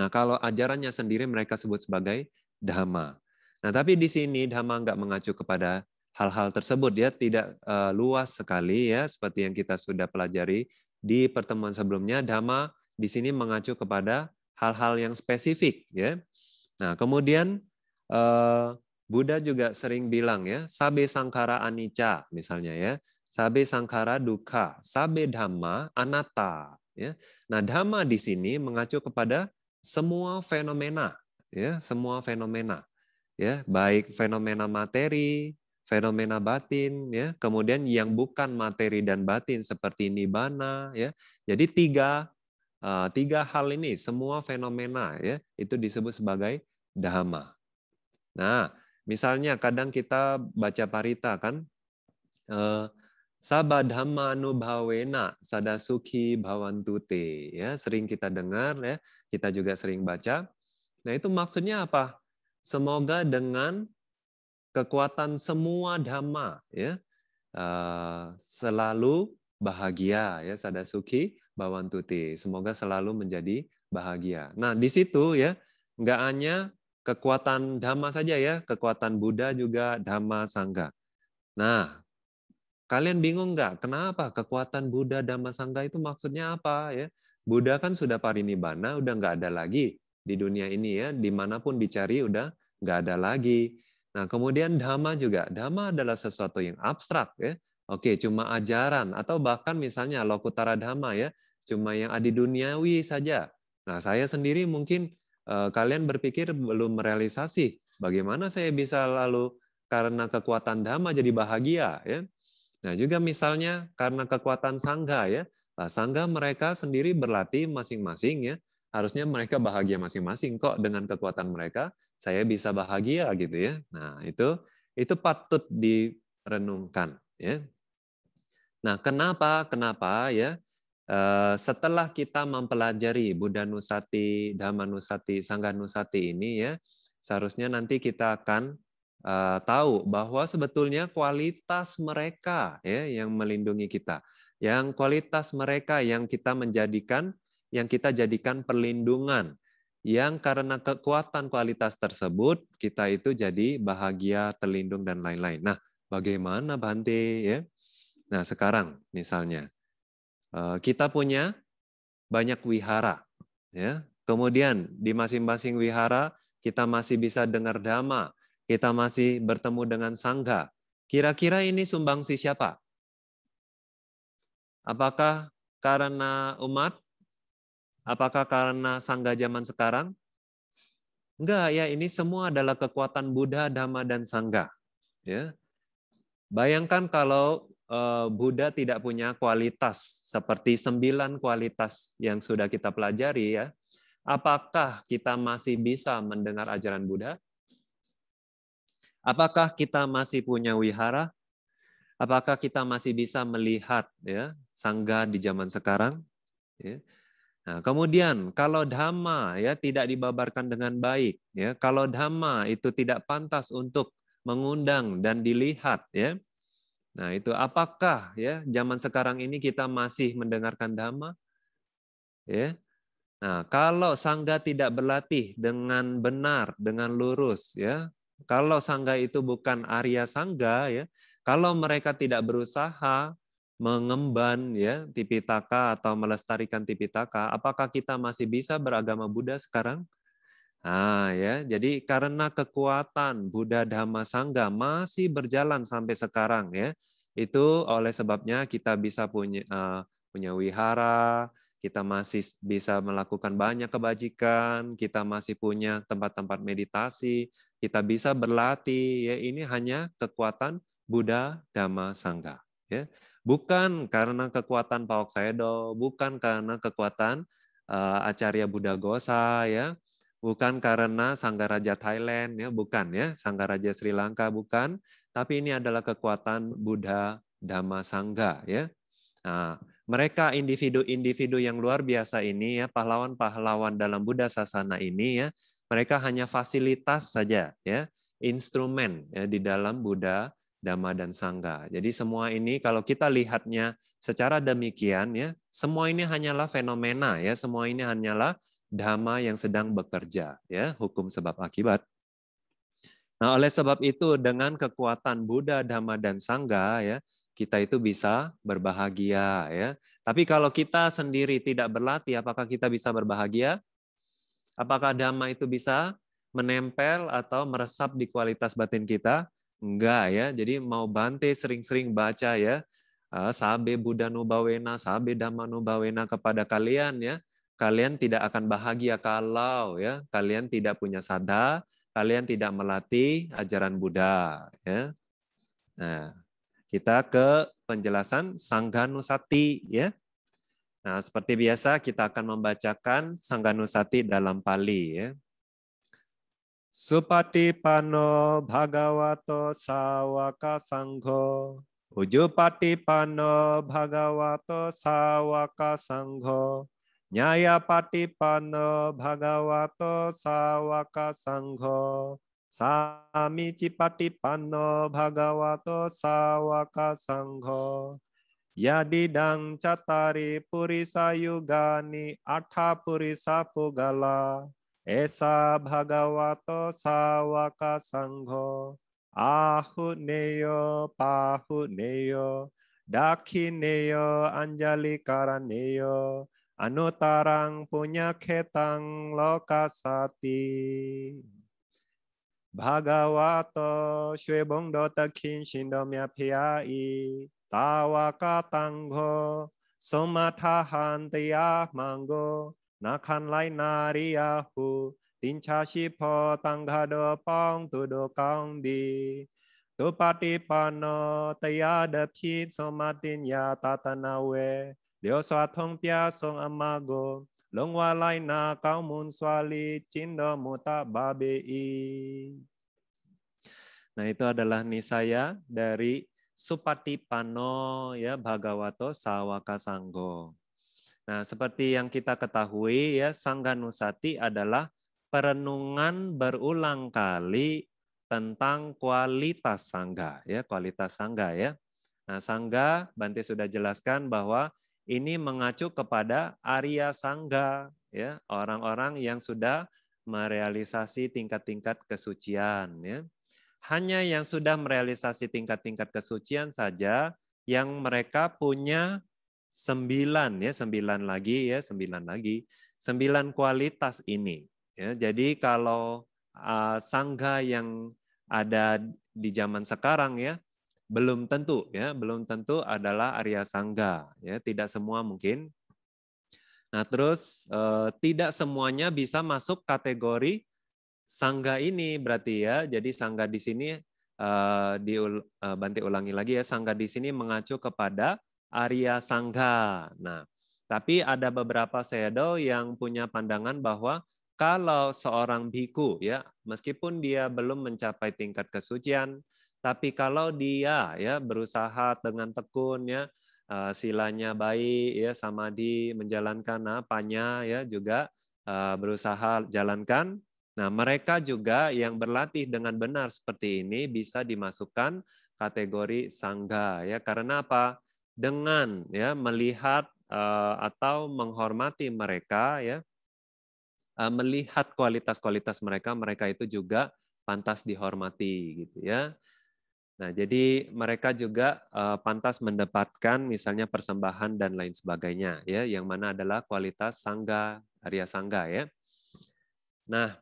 Nah, kalau ajarannya sendiri mereka sebut sebagai dhamma. Nah, tapi di sini dhamma nggak mengacu kepada hal-hal tersebut ya tidak uh, luas sekali ya seperti yang kita sudah pelajari di pertemuan sebelumnya dhamma di sini mengacu kepada hal-hal yang spesifik ya. Nah, kemudian eh, Buddha juga sering bilang ya, sabe sangkara anicca misalnya ya, sabe sangkara duka, sabe dhamma anatta ya. Nah, dhamma di sini mengacu kepada semua fenomena ya, semua fenomena ya, baik fenomena materi, fenomena batin ya kemudian yang bukan materi dan batin seperti nibana ya jadi tiga eh, tiga hal ini semua fenomena ya itu disebut sebagai dhamma nah misalnya kadang kita baca parita kan uh, eh, Sabadhamma anubhavena sadasuki bhavantute ya sering kita dengar ya kita juga sering baca nah itu maksudnya apa semoga dengan kekuatan semua dhamma ya eh, selalu bahagia ya sadasuki bawantuti semoga selalu menjadi bahagia nah di situ ya nggak hanya kekuatan dhamma saja ya kekuatan Buddha juga dhamma sangga nah kalian bingung nggak kenapa kekuatan Buddha dhamma sangga itu maksudnya apa ya Buddha kan sudah parinibbana udah nggak ada lagi di dunia ini ya dimanapun dicari udah nggak ada lagi Nah, kemudian dhamma juga. Dhamma adalah sesuatu yang abstrak ya. Oke, cuma ajaran atau bahkan misalnya lokutara dhamma ya, cuma yang adi duniawi saja. Nah, saya sendiri mungkin eh, kalian berpikir belum merealisasi bagaimana saya bisa lalu karena kekuatan dhamma jadi bahagia ya. Nah, juga misalnya karena kekuatan sangga ya. Nah, sangga mereka sendiri berlatih masing-masing ya harusnya mereka bahagia masing-masing kok dengan kekuatan mereka saya bisa bahagia gitu ya nah itu itu patut direnungkan ya nah kenapa kenapa ya eh, setelah kita mempelajari Buddha Nusati, Dhamma Nusati, Sangha Nusati ini ya, seharusnya nanti kita akan eh, tahu bahwa sebetulnya kualitas mereka ya yang melindungi kita, yang kualitas mereka yang kita menjadikan yang kita jadikan perlindungan yang karena kekuatan kualitas tersebut kita itu jadi bahagia, terlindung dan lain-lain. Nah, bagaimana Bante ya? Nah, sekarang misalnya eh, kita punya banyak wihara ya. Kemudian di masing-masing wihara kita masih bisa dengar dhamma, kita masih bertemu dengan sangga. Kira-kira ini sumbangsi siapa? Apakah karena umat Apakah karena sangga zaman sekarang? Enggak ya, ini semua adalah kekuatan Buddha, Dhamma, dan Sangga. Ya. Bayangkan kalau eh, Buddha tidak punya kualitas seperti sembilan kualitas yang sudah kita pelajari ya. Apakah kita masih bisa mendengar ajaran Buddha? Apakah kita masih punya wihara? Apakah kita masih bisa melihat ya sangga di zaman sekarang? Ya. Nah, kemudian kalau dhamma ya tidak dibabarkan dengan baik, ya kalau dhamma itu tidak pantas untuk mengundang dan dilihat, ya. Nah, itu apakah ya zaman sekarang ini kita masih mendengarkan dhamma? Ya. Nah, kalau sangga tidak berlatih dengan benar, dengan lurus, ya. Kalau sangga itu bukan Arya Sangga, ya. Kalau mereka tidak berusaha, mengemban ya Tipitaka atau melestarikan Tipitaka, apakah kita masih bisa beragama Buddha sekarang? Ah ya, jadi karena kekuatan Buddha Dhamma Sangha masih berjalan sampai sekarang ya. Itu oleh sebabnya kita bisa punya uh, punya wihara, kita masih bisa melakukan banyak kebajikan, kita masih punya tempat-tempat meditasi, kita bisa berlatih ya. Ini hanya kekuatan Buddha Dhamma Sangha ya. Bukan karena kekuatan Pak Oksedo, bukan karena kekuatan uh, eh, Acarya Gosa ya, bukan karena raja Thailand ya, bukan ya, raja Sri Lanka bukan, tapi ini adalah kekuatan Buddha Dhamma Sangga ya. Nah, mereka individu-individu yang luar biasa ini ya, pahlawan-pahlawan dalam Buddha Sasana ini ya, mereka hanya fasilitas saja ya, instrumen ya, di dalam Buddha Dama dan Sangga. Jadi semua ini kalau kita lihatnya secara demikian ya, semua ini hanyalah fenomena ya, semua ini hanyalah Dhamma yang sedang bekerja ya, hukum sebab akibat. Nah, oleh sebab itu dengan kekuatan Buddha, Dhamma dan Sangga ya, kita itu bisa berbahagia ya. Tapi kalau kita sendiri tidak berlatih, apakah kita bisa berbahagia? Apakah dhamma itu bisa menempel atau meresap di kualitas batin kita? Enggak ya. Jadi mau Bante sering-sering baca ya. Ah, sabe Buddha Nubawena, Sabe Dhamma Nubawena kepada kalian ya. Kalian tidak akan bahagia kalau ya kalian tidak punya sadar kalian tidak melatih ajaran Buddha ya. Nah, kita ke penjelasan Nusati ya. Nah, seperti biasa kita akan membacakan Nusati dalam Pali ya. Supatipano bhagavato sawaka sangho. Ujupatipano bhagavato sawaka sangho. Nyayapatipano bhagavato sawaka sangho. Samichipatipano bhagavato sawaka sangho. Yadidang catari purisa yugani atha purisa pugala. Esa bhagavato sawaka sangho ahuneyo pahuneyo dakineyo anjali karaneyo anutarang punya ketang lokasati. Bhagavato shwebong dota kinshindomya piai tawaka tangho somatahantiya manggo nakan lain lai aku ri ya tangga do pong tu do kong di tu pati pano taya da somatin ya, ya tata nawe leo we pia song amago long walai na kau mun swali cindo muta do i Nah itu adalah nisaya dari Supati Pano ya Bhagavato Sawaka Sanggo. Nah, seperti yang kita ketahui ya, sangga nusati adalah perenungan berulang kali tentang kualitas sangga ya, kualitas sangga ya. Nah, sangga Bante sudah jelaskan bahwa ini mengacu kepada Arya Sangga ya, orang-orang yang sudah merealisasi tingkat-tingkat kesucian ya. Hanya yang sudah merealisasi tingkat-tingkat kesucian saja yang mereka punya sembilan ya sembilan lagi ya sembilan lagi sembilan kualitas ini ya jadi kalau uh, sangga yang ada di zaman sekarang ya belum tentu ya belum tentu adalah Arya Sangga ya tidak semua mungkin nah terus uh, tidak semuanya bisa masuk kategori sangga ini berarti ya jadi sangga di sini uh, eh, di uh, eh, banti ulangi lagi ya sangga di sini mengacu kepada Arya Sangha. Nah, tapi ada beberapa sedo yang punya pandangan bahwa kalau seorang biku ya, meskipun dia belum mencapai tingkat kesucian, tapi kalau dia ya berusaha dengan tekun ya, eh, silanya baik ya sama di menjalankan apanya ya juga eh, berusaha jalankan. Nah, mereka juga yang berlatih dengan benar seperti ini bisa dimasukkan kategori sangga ya. Karena apa? dengan ya melihat uh, atau menghormati mereka ya uh, melihat kualitas-kualitas mereka mereka itu juga pantas dihormati gitu ya nah jadi mereka juga uh, pantas mendapatkan misalnya persembahan dan lain sebagainya ya yang mana adalah kualitas sangga Arya sangga ya nah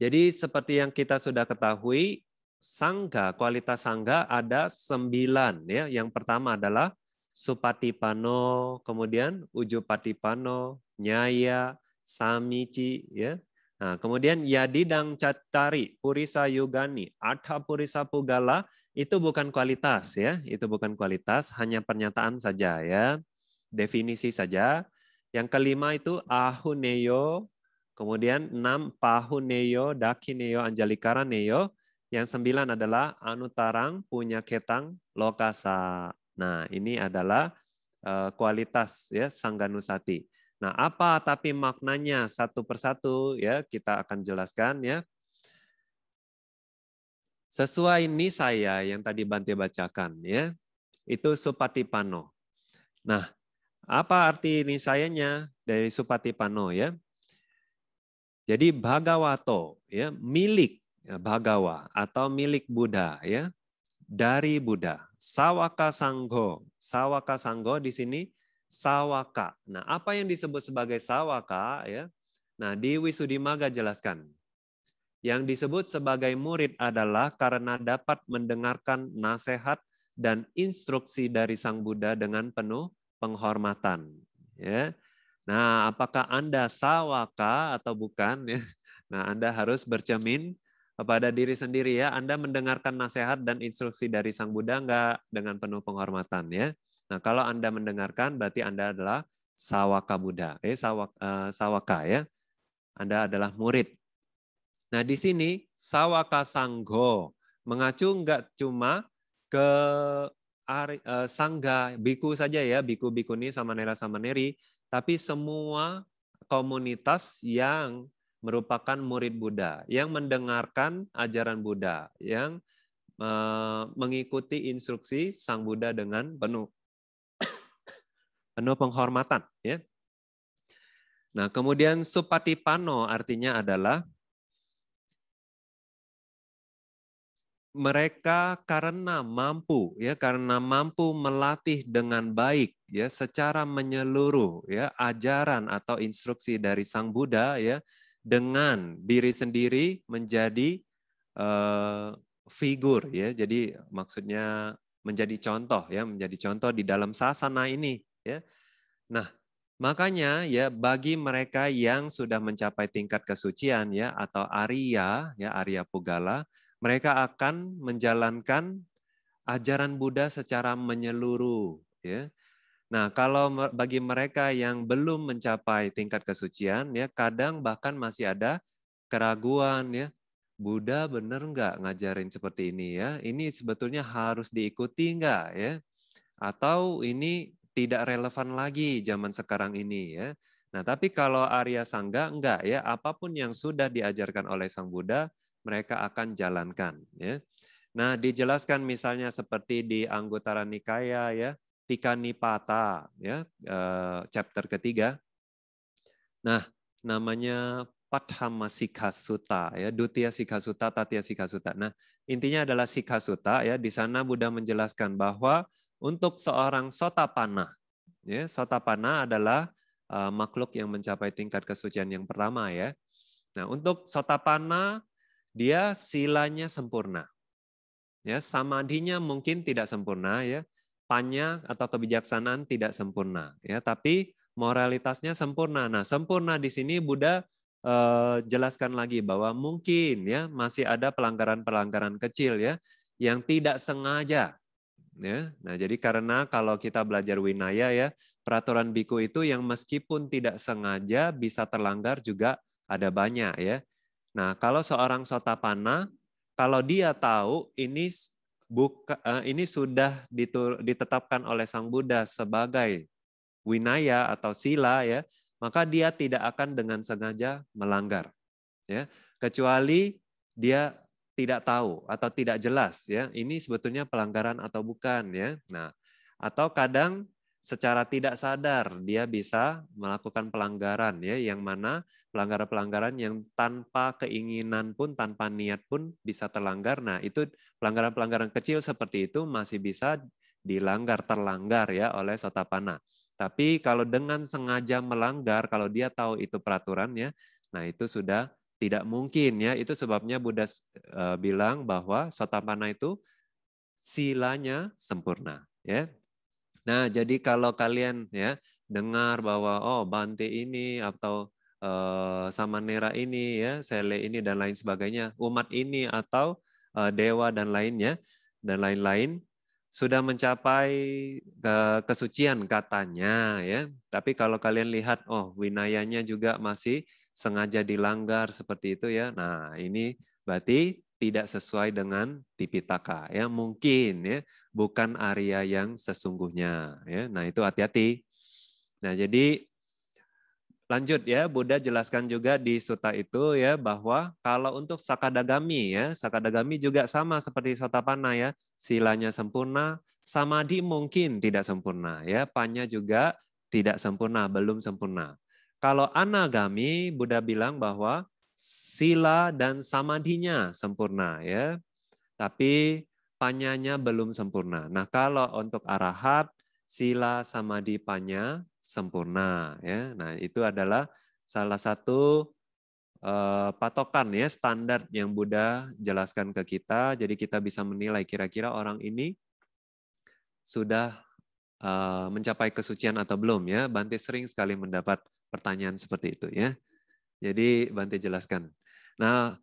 jadi seperti yang kita sudah ketahui sangga, kualitas sangga ada sembilan. Ya. Yang pertama adalah supatipano, kemudian ujupatipano, nyaya, samici. Ya. Nah, kemudian yadidang catari, purisa yugani, adha purisa pugala, itu bukan kualitas ya, itu bukan kualitas, hanya pernyataan saja ya, definisi saja. Yang kelima itu ahuneyo, kemudian enam pahuneyo, dakineyo, Neo. Yang sembilan adalah anutarang punya ketang lokasa. Nah, ini adalah eh, kualitas ya sangganusati. Nah, apa tapi maknanya satu persatu ya kita akan jelaskan ya. Sesuai ini saya yang tadi Bante bacakan ya, itu supati pano. Nah, apa arti ini sayanya dari supati pano ya? Jadi bhagawato ya, milik Eh, Bhagawa atau milik Buddha ya dari Buddha Sawaka Sanggo, Sawaka Sanggo di sini Sawaka nah apa yang disebut sebagai Sawaka ya nah di Wisudimaga jelaskan yang disebut sebagai murid adalah karena dapat mendengarkan nasihat dan instruksi dari Sang Buddha dengan penuh penghormatan ya Nah, apakah Anda sawaka atau bukan? Ya? Nah, Anda harus bercermin kepada diri sendiri ya. Anda mendengarkan nasihat dan instruksi dari Sang Buddha enggak dengan penuh penghormatan ya. Nah, kalau Anda mendengarkan berarti Anda adalah sawaka Buddha. Eh sawak, eh, sawaka ya. Anda adalah murid. Nah, di sini sawaka sanggo mengacu enggak cuma ke eh, sangga biku saja ya, biku bikuni ini sama nera sama neri, tapi semua komunitas yang merupakan murid Buddha yang mendengarkan ajaran Buddha, yang eh, mengikuti instruksi Sang Buddha dengan penuh penuh penghormatan ya. Nah, kemudian supatipano artinya adalah mereka karena mampu ya karena mampu melatih dengan baik ya secara menyeluruh ya ajaran atau instruksi dari Sang Buddha ya dengan diri sendiri menjadi uh, figur ya. Jadi maksudnya menjadi contoh ya, menjadi contoh di dalam sasana ini ya. Nah, makanya ya bagi mereka yang sudah mencapai tingkat kesucian ya atau Arya ya Arya Pugala, mereka akan menjalankan ajaran Buddha secara menyeluruh ya. Nah, kalau bagi mereka yang belum mencapai tingkat kesucian, ya kadang bahkan masih ada keraguan, ya Buddha bener nggak ngajarin seperti ini ya? Ini sebetulnya harus diikuti nggak ya? Atau ini tidak relevan lagi zaman sekarang ini ya? Nah, tapi kalau Arya Sangga enggak ya, apapun yang sudah diajarkan oleh Sang Buddha, mereka akan jalankan ya. Nah, dijelaskan misalnya seperti di Anggutara Nikaya ya, Nipata, ya eh, chapter ketiga. Nah, namanya Padhamma Sikhasuta ya, Dutiya Sikhasuta, Tatiya Sikhasuta. Nah, intinya adalah Sikhasuta ya, di sana Buddha menjelaskan bahwa untuk seorang sotapana ya, sotapana adalah uh, makhluk yang mencapai tingkat kesucian yang pertama ya. Nah, untuk sotapana dia silanya sempurna. Ya, samadhinya mungkin tidak sempurna ya, panjang atau kebijaksanaan tidak sempurna ya tapi moralitasnya sempurna nah sempurna di sini Buddha eh, jelaskan lagi bahwa mungkin ya masih ada pelanggaran-pelanggaran kecil ya yang tidak sengaja ya nah jadi karena kalau kita belajar winaya ya peraturan biku itu yang meskipun tidak sengaja bisa terlanggar juga ada banyak ya nah kalau seorang sotapana kalau dia tahu ini buka, uh, ini sudah ditur, ditetapkan oleh Sang Buddha sebagai winaya atau sila ya, maka dia tidak akan dengan sengaja melanggar. Ya, kecuali dia tidak tahu atau tidak jelas ya, ini sebetulnya pelanggaran atau bukan ya. Nah, atau kadang secara tidak sadar dia bisa melakukan pelanggaran ya yang mana pelanggaran-pelanggaran yang tanpa keinginan pun tanpa niat pun bisa terlanggar. Nah, itu pelanggaran-pelanggaran kecil seperti itu masih bisa dilanggar terlanggar ya oleh sotapana. Tapi kalau dengan sengaja melanggar kalau dia tahu itu peraturan ya nah itu sudah tidak mungkin ya. Itu sebabnya Buddha eh, bilang bahwa sotapana itu silanya sempurna ya Nah, jadi kalau kalian ya dengar bahwa oh Bante ini atau uh, eh, Nera ini ya, Sele ini dan lain sebagainya, umat ini atau uh, dewa dan lainnya dan lain-lain sudah mencapai uh, kesucian katanya ya. Tapi kalau kalian lihat oh winayanya juga masih sengaja dilanggar seperti itu ya. Nah, ini berarti tidak sesuai dengan tipitaka ya mungkin ya bukan area yang sesungguhnya ya nah itu hati-hati nah jadi lanjut ya Buddha jelaskan juga di suta itu ya bahwa kalau untuk sakadagami ya sakadagami juga sama seperti sota sotapana ya silanya sempurna samadhi mungkin tidak sempurna ya panya juga tidak sempurna belum sempurna kalau anagami Buddha bilang bahwa sila dan samadhinya sempurna ya. Tapi panyanya belum sempurna. Nah, kalau untuk arahat sila samadhi panya sempurna ya. Nah, itu adalah salah satu eh, patokan ya standar yang Buddha jelaskan ke kita. Jadi kita bisa menilai kira-kira orang ini sudah eh, mencapai kesucian atau belum ya. Bante sering sekali mendapat pertanyaan seperti itu ya. Jadi Bante jelaskan. Nah,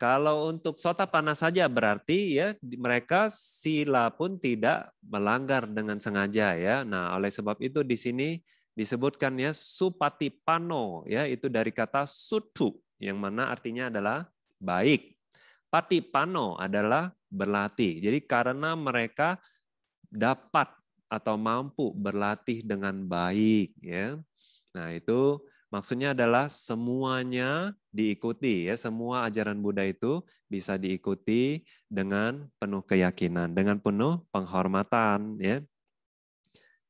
kalau untuk sota panas saja berarti ya mereka sila pun tidak melanggar dengan sengaja ya. Nah, oleh sebab itu di sini disebutkan ya supati pano ya itu dari kata sutu yang mana artinya adalah baik. Pati pano adalah berlatih. Jadi karena mereka dapat atau mampu berlatih dengan baik ya. Nah, itu Maksudnya adalah semuanya diikuti ya, semua ajaran Buddha itu bisa diikuti dengan penuh keyakinan, dengan penuh penghormatan ya.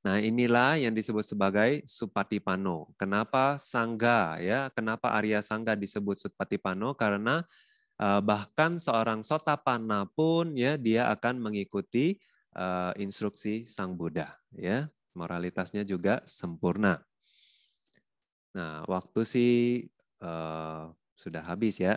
Nah, inilah yang disebut sebagai Supatipano. Kenapa Sangga ya? Kenapa Arya Sangga disebut Supatipano? Karena eh, bahkan seorang sotapana pun ya dia akan mengikuti eh, instruksi Sang Buddha ya. Moralitasnya juga sempurna. Nah, waktu sih uh, sudah habis ya.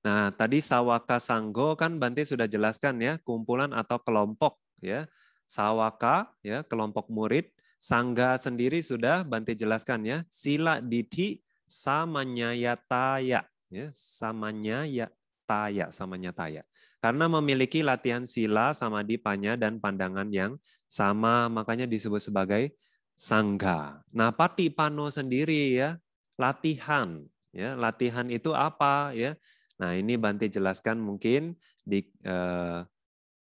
Nah, tadi sawaka sanggo kan Bante sudah jelaskan ya, kumpulan atau kelompok ya. Sawaka ya, kelompok murid, sangga sendiri sudah Bante jelaskan ya. Sila diti samanyayataya ya, samanyayataya, samanyataya. Karena memiliki latihan sila sama dipanya dan pandangan yang sama, makanya disebut sebagai sangga. Nah, pati pano sendiri ya, latihan. Ya, latihan itu apa ya? Nah, ini Bante jelaskan mungkin di eh,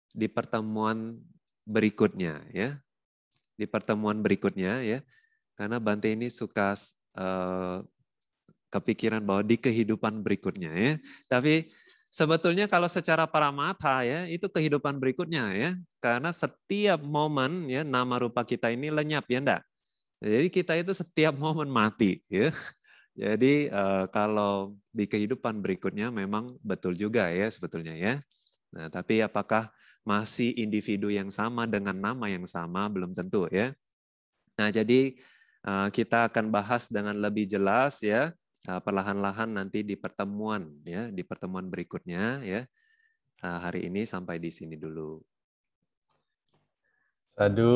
di pertemuan berikutnya ya. Di pertemuan berikutnya ya. Karena Bante ini suka eh, kepikiran bahwa di kehidupan berikutnya ya. Tapi Sebetulnya kalau secara paramata ya itu kehidupan berikutnya ya karena setiap momen ya nama rupa kita ini lenyap ya enggak. Jadi kita itu setiap momen mati ya. Jadi eh, kalau di kehidupan berikutnya memang betul juga ya sebetulnya ya. Nah, tapi apakah masih individu yang sama dengan nama yang sama belum tentu ya. Nah, jadi eh, kita akan bahas dengan lebih jelas ya Eh, perlahan-lahan nanti di pertemuan ya, di pertemuan berikutnya ya. Eh, hari ini sampai di sini dulu. Sadu,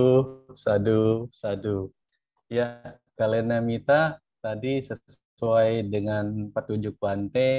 sadu, sadu. Ya, Kalena Mita tadi sesuai dengan petunjuk Bante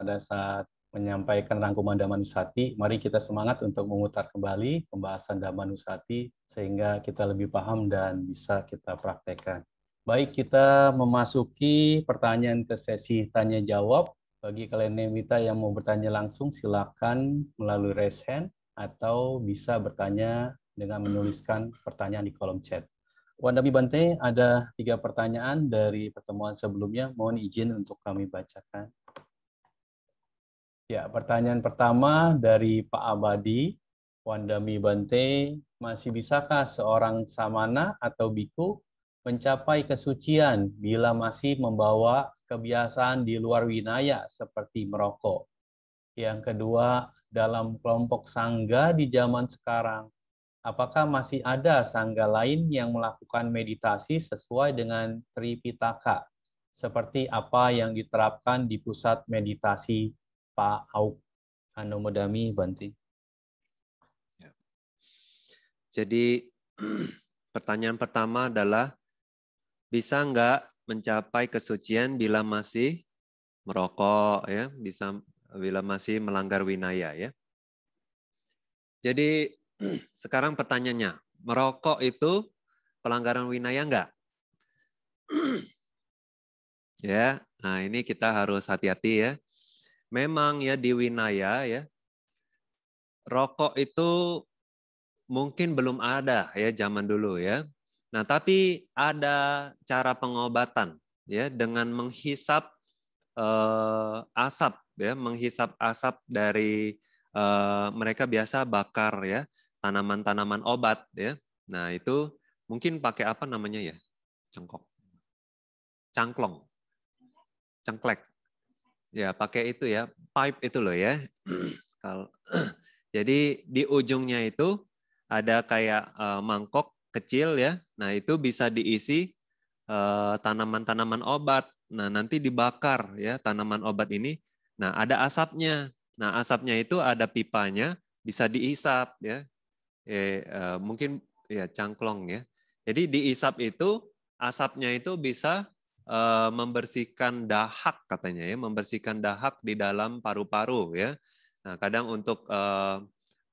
pada saat menyampaikan rangkuman Damanusati, mari kita semangat untuk memutar kembali pembahasan Damanusati sehingga kita lebih paham dan bisa kita praktekkan. Baik, kita memasuki pertanyaan ke sesi tanya jawab. Bagi kalian yang minta yang mau bertanya langsung, silakan melalui raise hand atau bisa bertanya dengan menuliskan pertanyaan di kolom chat. Wandami Bante, ada tiga pertanyaan dari pertemuan sebelumnya. Mohon izin untuk kami bacakan. Ya, pertanyaan pertama dari Pak Abadi. Wandami Bante, masih bisakah seorang samana atau biku mencapai kesucian bila masih membawa kebiasaan di luar winaya seperti merokok. Yang kedua, dalam kelompok sangga di zaman sekarang, apakah masih ada sangga lain yang melakukan meditasi sesuai dengan Tripitaka, seperti apa yang diterapkan di pusat meditasi Pak Auk Anomodami Banti? Ya. Jadi pertanyaan pertama adalah bisa nggak mencapai kesucian bila masih merokok ya bisa bila masih melanggar winaya ya jadi sekarang pertanyaannya merokok itu pelanggaran winaya nggak? ya nah ini kita harus hati-hati ya memang ya di winaya ya rokok itu mungkin belum ada ya zaman dulu ya Nah, tapi ada cara pengobatan ya dengan menghisap eh, asap ya, menghisap asap dari eh, mereka biasa bakar ya tanaman-tanaman obat ya. Nah, itu mungkin pakai apa namanya ya? Cengkok. Cangklong. Cengklek. Ya, pakai itu ya, pipe itu loh ya. Kalau jadi di ujungnya itu ada kayak eh, mangkok kecil ya. Nah, itu bisa diisi eh, tanaman-tanaman uh, obat. Nah, nanti dibakar ya tanaman obat ini. Nah, ada asapnya. Nah, asapnya itu ada pipanya, bisa diisap ya. Eh, uh, mungkin ya cangklong ya. Jadi diisap itu asapnya itu bisa uh, membersihkan dahak katanya ya, membersihkan dahak di dalam paru-paru ya. Nah, kadang untuk uh,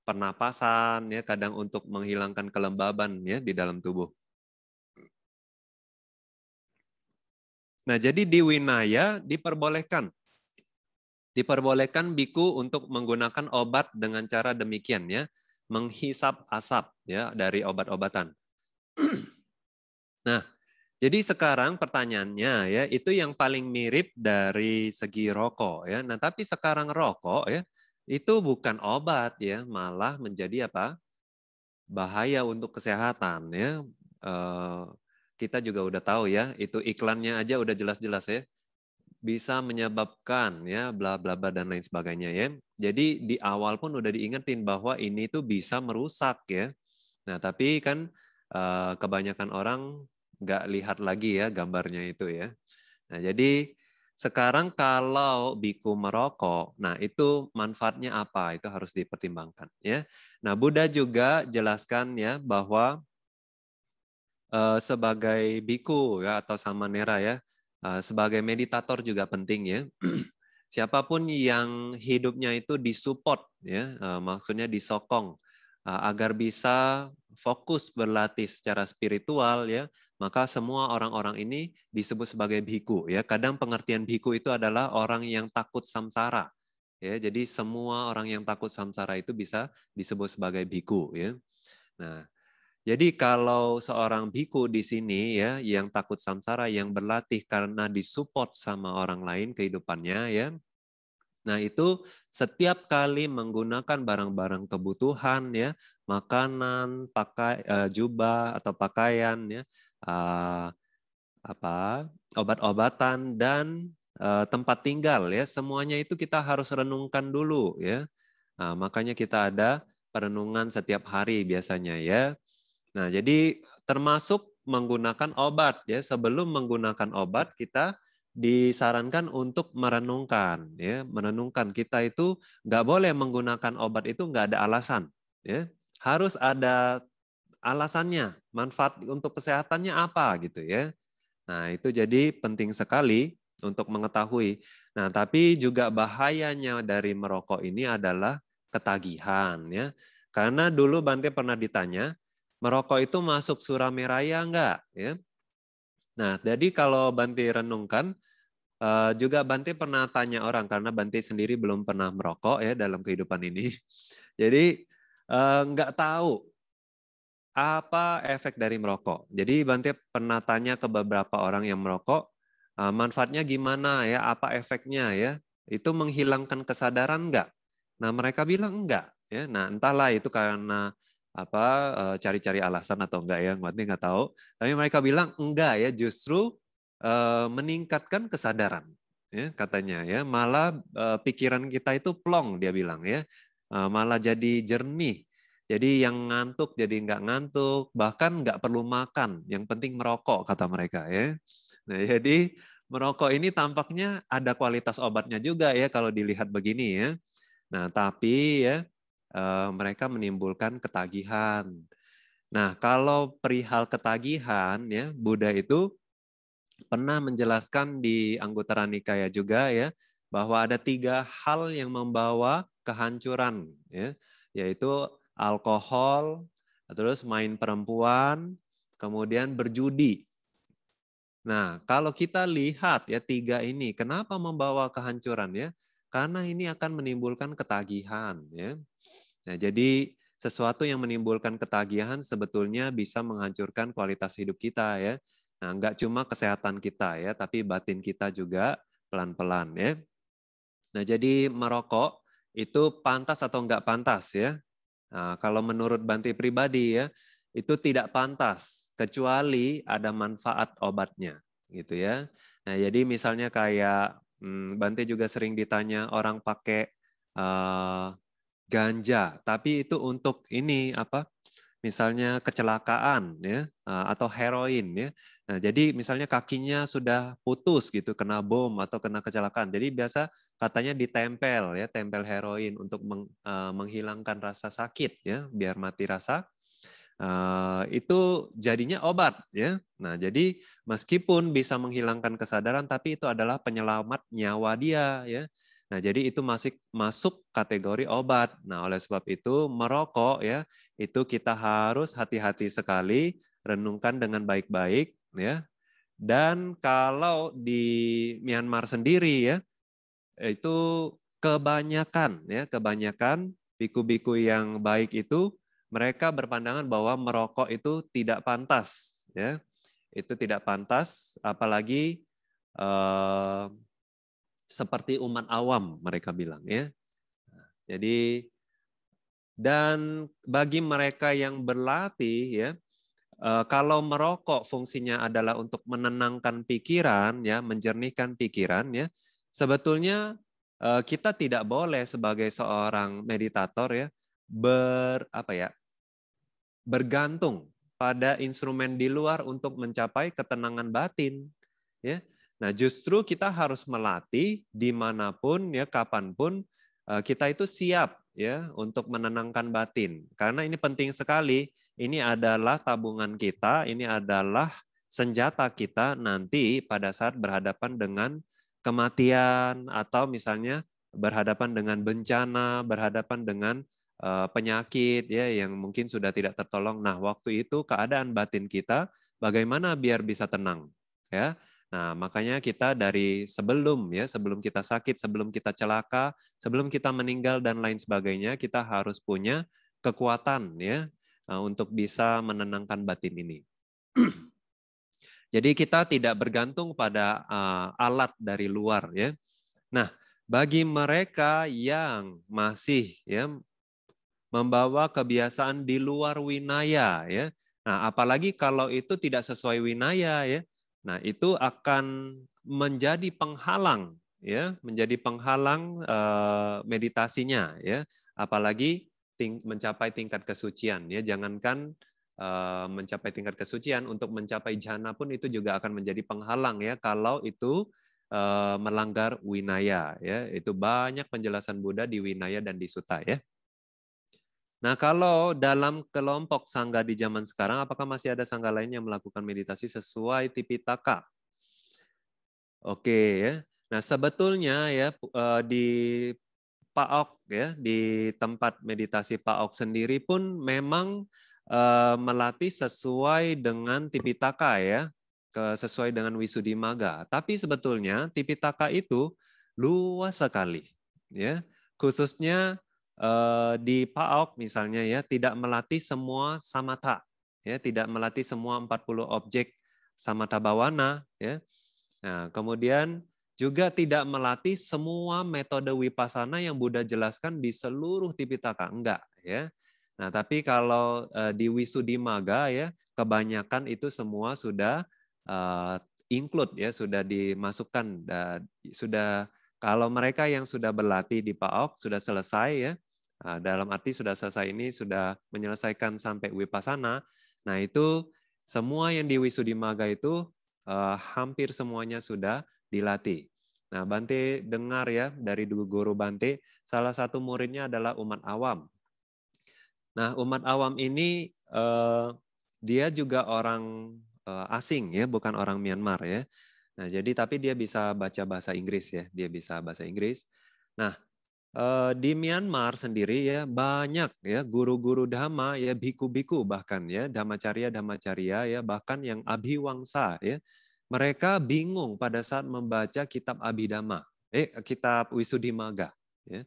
pernapasan ya kadang untuk menghilangkan kelembaban ya di dalam tubuh. Nah, jadi di winaya diperbolehkan diperbolehkan biku untuk menggunakan obat dengan cara demikian ya, menghisap asap ya dari obat-obatan. nah, jadi sekarang pertanyaannya ya, itu yang paling mirip dari segi rokok ya. Nah, tapi sekarang rokok ya itu bukan obat ya, malah menjadi apa? bahaya untuk kesehatan ya. Eh, kita juga udah tahu ya, itu iklannya aja udah jelas-jelas ya bisa menyebabkan ya bla bla bla dan lain sebagainya ya. Jadi di awal pun udah diingetin bahwa ini tuh bisa merusak ya. Nah tapi kan eh, kebanyakan orang nggak lihat lagi ya gambarnya itu ya. Nah jadi sekarang kalau biku merokok, nah itu manfaatnya apa? Itu harus dipertimbangkan ya. Nah, Buddha juga jelaskan ya bahwa eh, sebagai biku ya atau samanera ya, eh, sebagai meditator juga penting ya. Siapapun yang hidupnya itu disupport ya, eh, maksudnya disokong agar bisa fokus berlatih secara spiritual ya maka semua orang-orang ini disebut sebagai bhiku, ya kadang pengertian bhiku itu adalah orang yang takut samsara ya jadi semua orang yang takut samsara itu bisa disebut sebagai bhiku, ya nah jadi kalau seorang bhiku di sini ya yang takut samsara yang berlatih karena disupport sama orang lain kehidupannya ya Nah, itu setiap kali menggunakan barang-barang kebutuhan ya, makanan, pakai uh, jubah atau pakaian ya, uh, apa, obat-obatan dan uh, tempat tinggal ya, semuanya itu kita harus renungkan dulu ya. Nah, makanya kita ada perenungan setiap hari biasanya ya. Nah, jadi termasuk menggunakan obat ya, sebelum menggunakan obat kita disarankan untuk merenungkan ya merenungkan kita itu nggak boleh menggunakan obat itu nggak ada alasan ya harus ada alasannya manfaat untuk kesehatannya apa gitu ya nah itu jadi penting sekali untuk mengetahui nah tapi juga bahayanya dari merokok ini adalah ketagihan ya karena dulu Bante pernah ditanya merokok itu masuk surami raya enggak ya Nah, jadi kalau Banti renungkan, eh, juga Banti pernah tanya orang karena Banti sendiri belum pernah merokok ya dalam kehidupan ini. Jadi eh, nggak tahu apa efek dari merokok. Jadi Banti pernah tanya ke beberapa orang yang merokok, eh, manfaatnya gimana ya, apa efeknya ya? Itu menghilangkan kesadaran nggak? Nah mereka bilang enggak. Ya, nah entahlah itu karena apa eh, cari-cari alasan atau enggak ya, Mbak nggak tahu. Tapi mereka bilang enggak ya, justru eh, meningkatkan kesadaran ya katanya ya malah eh, pikiran kita itu plong dia bilang ya malah jadi jernih jadi yang ngantuk jadi nggak ngantuk, bahkan nggak perlu makan. Yang penting merokok kata mereka ya. Nah, jadi merokok ini tampaknya ada kualitas obatnya juga ya kalau dilihat begini ya. Nah, tapi ya Eh, mereka menimbulkan ketagihan. Nah, kalau perihal ketagihan ya Buddha itu pernah menjelaskan di Anggota Nikaya juga ya bahwa ada tiga hal yang membawa kehancuran ya yaitu alkohol, terus main perempuan, kemudian berjudi. Nah, kalau kita lihat ya tiga ini, kenapa membawa kehancuran ya? Karena ini akan menimbulkan ketagihan ya. Nah, jadi sesuatu yang menimbulkan ketagihan sebetulnya bisa menghancurkan kualitas hidup kita ya. Nah, nggak cuma kesehatan kita ya, tapi batin kita juga pelan-pelan ya. Nah, jadi merokok itu pantas atau nggak pantas ya? Nah, kalau menurut Banti pribadi ya, itu tidak pantas kecuali ada manfaat obatnya gitu ya. Nah, jadi misalnya kayak hmm, Banti juga sering ditanya orang pakai uh, ganja, tapi itu untuk ini apa? Misalnya kecelakaan ya e, atau heroin ya. Nah, jadi misalnya kakinya sudah putus gitu kena bom atau kena kecelakaan. Jadi biasa katanya ditempel ya, tempel heroin untuk meng, uh, menghilangkan rasa sakit ya, biar mati rasa. Uh, itu jadinya obat ya. Nah, jadi meskipun bisa menghilangkan kesadaran tapi itu adalah penyelamat nyawa dia ya. Nah, jadi itu masih masuk kategori obat. Nah, oleh sebab itu merokok ya, itu kita harus hati-hati sekali, renungkan dengan baik-baik ya. Dan kalau di Myanmar sendiri ya, itu kebanyakan ya, kebanyakan biku-biku yang baik itu mereka berpandangan bahwa merokok itu tidak pantas ya. Itu tidak pantas apalagi eh, seperti umat awam mereka bilang ya. Jadi dan bagi mereka yang berlatih ya eh, kalau merokok fungsinya adalah untuk menenangkan pikiran ya, menjernihkan pikiran ya. Sebetulnya eh, kita tidak boleh sebagai seorang meditator ya ber apa ya bergantung pada instrumen di luar untuk mencapai ketenangan batin ya Nah, justru kita harus melatih dimanapun ya kapanpun eh, kita itu siap ya untuk menenangkan batin karena ini penting sekali. Ini adalah tabungan kita, ini adalah senjata kita nanti pada saat berhadapan dengan kematian atau misalnya berhadapan dengan bencana, berhadapan dengan eh, penyakit ya yang mungkin sudah tidak tertolong. Nah, waktu itu keadaan batin kita bagaimana biar bisa tenang ya. Nah, makanya kita dari sebelum ya, sebelum kita sakit, sebelum kita celaka, sebelum kita meninggal dan lain sebagainya, kita harus punya kekuatan ya eh, untuk bisa menenangkan batin ini. Jadi kita tidak bergantung pada uh, alat dari luar ya. Nah, bagi mereka yang masih ya membawa kebiasaan di luar winaya ya. Nah, apalagi kalau itu tidak sesuai winaya ya Nah, itu akan menjadi penghalang ya, menjadi penghalang uh, meditasinya ya, apalagi ting mencapai tingkat kesucian ya, jangankan uh, mencapai tingkat kesucian untuk mencapai jana pun itu juga akan menjadi penghalang ya kalau itu uh, melanggar winaya ya. Itu banyak penjelasan Buddha di winaya dan di suta ya. Nah, kalau dalam kelompok sangga di zaman sekarang, apakah masih ada sangga lain yang melakukan meditasi sesuai tipitaka? Oke ya. Nah, sebetulnya ya eh, di Pak Ok ya, di tempat meditasi Pak Ok sendiri pun memang eh, melatih sesuai dengan tipitaka ya, sesuai dengan Wisudimaga. Tapi sebetulnya tipitaka itu luas sekali ya, khususnya Eh, di PAOK misalnya ya tidak melatih semua samata ya tidak melatih semua 40 objek samata bawana ya nah kemudian juga tidak melatih semua metode wipasana yang Buddha jelaskan di seluruh Tipitaka enggak ya nah tapi kalau eh, di wisudimaga ya kebanyakan itu semua sudah uh, include ya sudah dimasukkan uh, sudah kalau mereka yang sudah berlatih di PAOK sudah selesai ya Nah, dalam arti sudah selesai ini sudah menyelesaikan sampai wipasana. Nah, itu semua yang di wisudimaga itu eh, hampir semuanya sudah dilatih. Nah, Bante dengar ya dari guru Bante, salah satu muridnya adalah umat awam. Nah, umat awam ini eh, dia juga orang eh, asing ya, bukan orang Myanmar ya. Nah, jadi tapi dia bisa baca bahasa Inggris ya, dia bisa bahasa Inggris. Nah, Eh, di Myanmar sendiri ya banyak ya guru-guru dhamma ya biku-biku bahkan ya dhammacarya dhammacarya ya bahkan yang abhiwangsa ya mereka bingung pada saat membaca kitab abhidhamma eh kitab Wisudimaga ya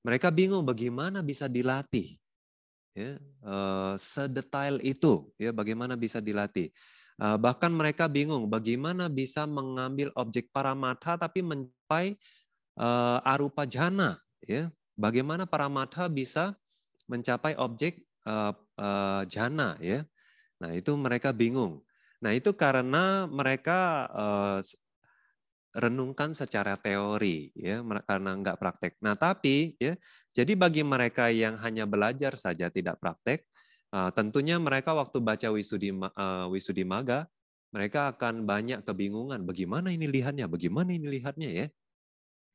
mereka bingung bagaimana bisa dilatih ya uh, sedetail itu ya bagaimana bisa dilatih uh, bahkan mereka bingung bagaimana bisa mengambil objek paramatha tapi mencapai uh, arupa jana ya bagaimana para mata bisa mencapai objek uh, eh, uh, eh, jana ya nah itu mereka bingung nah itu karena mereka uh, renungkan secara teori ya karena nggak praktek nah tapi ya jadi bagi mereka yang hanya belajar saja tidak praktek uh, tentunya mereka waktu baca wisudi uh, wisudi maga mereka akan banyak kebingungan bagaimana ini lihatnya bagaimana ini lihatnya ya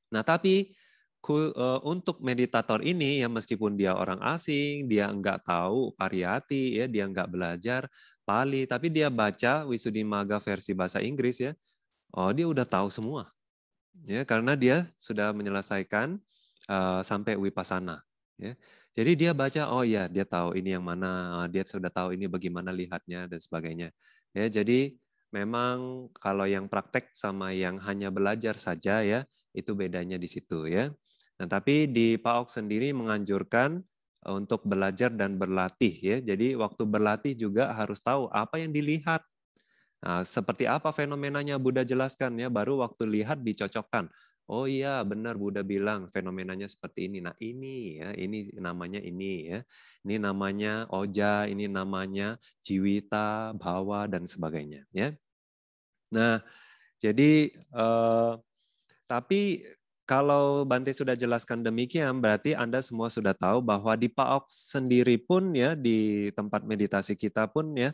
nah tapi Eh, untuk meditator ini ya meskipun dia orang asing, dia nggak tahu pariyati ya, dia nggak belajar Pali, tapi dia baca Wisudimaga versi bahasa Inggris ya, oh dia udah tahu semua ya karena dia sudah menyelesaikan uh, sampai wipasana ya. Jadi dia baca, oh ya dia tahu ini yang mana, eh, dia sudah tahu ini bagaimana lihatnya dan sebagainya. Ya, jadi memang kalau yang praktek sama yang hanya belajar saja ya, itu bedanya di situ ya. Nah, tapi di PAOK sendiri menganjurkan eh, untuk belajar dan berlatih ya. Jadi waktu berlatih juga harus tahu apa yang dilihat. Nah, seperti apa fenomenanya Buddha jelaskan ya, baru waktu lihat dicocokkan. Oh iya, benar Buddha bilang fenomenanya seperti ini. Nah, ini ya, ini namanya ini ya. Ini namanya oja, ini namanya jiwita, bawa dan sebagainya ya. Nah, jadi eh, tapi kalau Bante sudah jelaskan demikian, berarti Anda semua sudah tahu bahwa di PAOK sendiri pun ya di tempat meditasi kita pun ya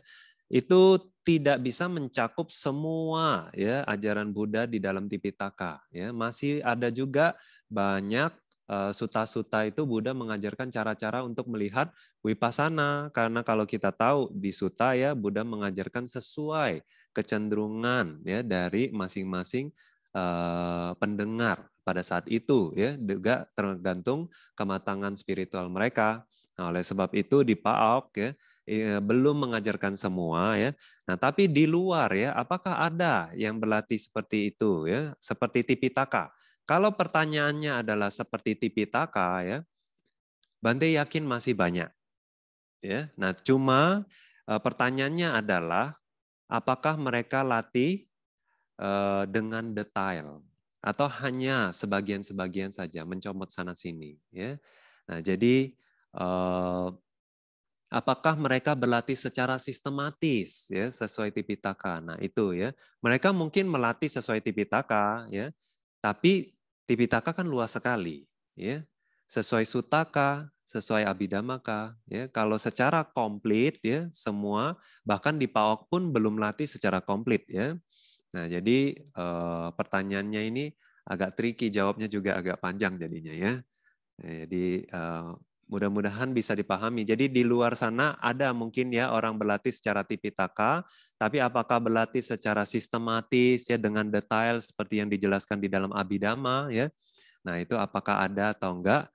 itu tidak bisa mencakup semua ya ajaran Buddha di dalam Tipitaka ya. Masih ada juga banyak eh, suta-suta itu Buddha mengajarkan cara-cara untuk melihat wipasana karena kalau kita tahu di suta ya Buddha mengajarkan sesuai kecenderungan ya dari masing-masing Eh, pendengar pada saat itu ya juga tergantung kematangan spiritual mereka. Nah, oleh sebab itu di PAOK ya eh, belum mengajarkan semua ya. Nah, tapi di luar ya apakah ada yang berlatih seperti itu ya, seperti Tipitaka? Kalau pertanyaannya adalah seperti Tipitaka ya, Bante yakin masih banyak. Ya. Nah, cuma eh, pertanyaannya adalah apakah mereka latih Eh, dengan detail atau hanya sebagian-sebagian saja mencomot sana sini ya. Nah, jadi uh, apakah mereka berlatih secara sistematis ya sesuai Tipitaka. Nah, itu ya. Mereka mungkin melatih sesuai Tipitaka ya. Tapi Tipitaka kan luas sekali ya. Sesuai Sutaka, sesuai abidamaka ya. Kalau secara komplit ya semua bahkan di PAOK pun belum latih secara komplit ya. Nah, jadi eh, pertanyaannya ini agak tricky, jawabnya juga agak panjang jadinya ya. Nah, jadi eh, mudah-mudahan bisa dipahami. Jadi di luar sana ada mungkin ya orang berlatih secara tipitaka, tapi apakah berlatih secara sistematis ya dengan detail seperti yang dijelaskan di dalam abidama ya. Nah, itu apakah ada atau enggak?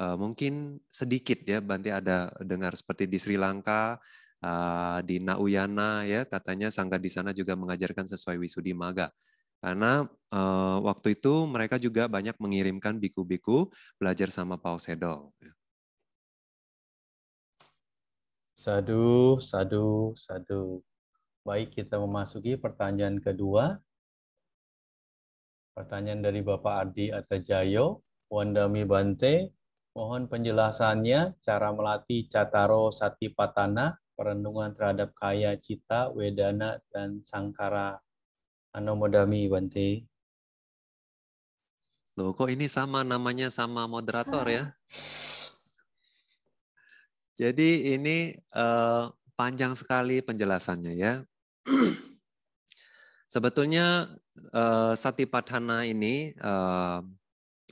Eh, mungkin sedikit ya Banti ada dengar seperti di Sri Lanka Eh, di Nauyana ya katanya sangka di sana juga mengajarkan sesuai wisudi maga karena uh, waktu itu mereka juga banyak mengirimkan biku-biku belajar sama Pao Sedo. Sadu, sadu, sadu. Baik, kita memasuki pertanyaan kedua. Pertanyaan dari Bapak Ardi Atajayo, Wandami Bante, mohon penjelasannya cara melatih Cataro Satipatana perenungan terhadap kaya cita, wedana, dan sangkara anomodami, Bante. Loh, kok ini sama namanya sama moderator ya? Jadi ini eh, panjang sekali penjelasannya ya. Sebetulnya eh, ini eh,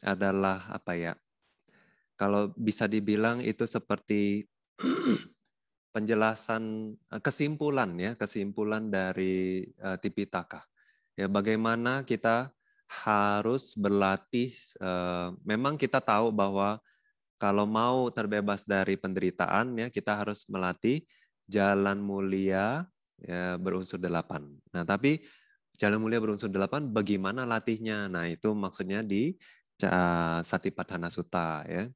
adalah apa ya? Kalau bisa dibilang itu seperti penjelasan eh, kesimpulan ya kesimpulan dari uh, Tipitaka ya bagaimana kita harus berlatih eh, memang kita tahu bahwa kalau mau terbebas dari penderitaan ya kita harus melatih jalan mulia ya, berunsur delapan nah tapi jalan mulia berunsur delapan bagaimana latihnya nah itu maksudnya di Satipatthana Sutta ya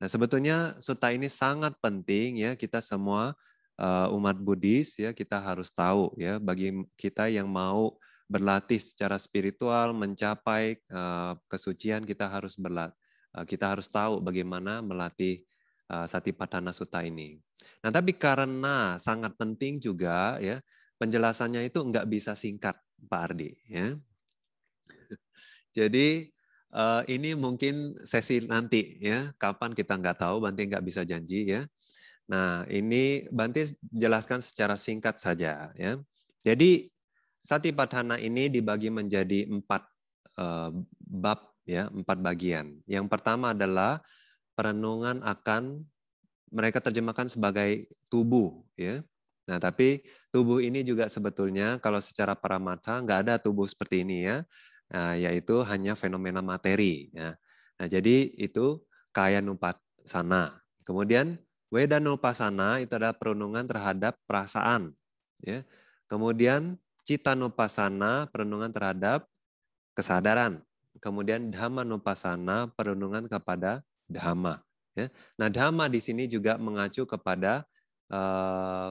Nah, sebetulnya suta ini sangat penting ya kita semua uh, umat Buddhis ya kita harus tahu ya bagi kita yang mau berlatih secara spiritual mencapai uh, kesucian kita harus berlat uh, kita harus tahu bagaimana melatih uh, Satipatthana Sutta ini. Nah, tapi karena sangat penting juga ya penjelasannya itu nggak bisa singkat Pak Ardi ya. Jadi Eh, ini mungkin sesi nanti ya, kapan kita nggak tahu, Banti nggak bisa janji ya. Nah ini Banti jelaskan secara singkat saja ya. Jadi sati patana ini dibagi menjadi empat uh, bab ya, empat bagian. Yang pertama adalah perenungan akan mereka terjemahkan sebagai tubuh ya. Nah, tapi tubuh ini juga sebetulnya kalau secara paramata nggak ada tubuh seperti ini ya. Nah, yaitu hanya fenomena materi. Ya. Nah, jadi itu kaya sana. Kemudian weda nupasana itu adalah perenungan terhadap perasaan. Ya. Kemudian cita nupasana perenungan terhadap kesadaran. Kemudian dhamma nupasana perenungan kepada dhamma. Ya. Nah, dhamma di sini juga mengacu kepada uh,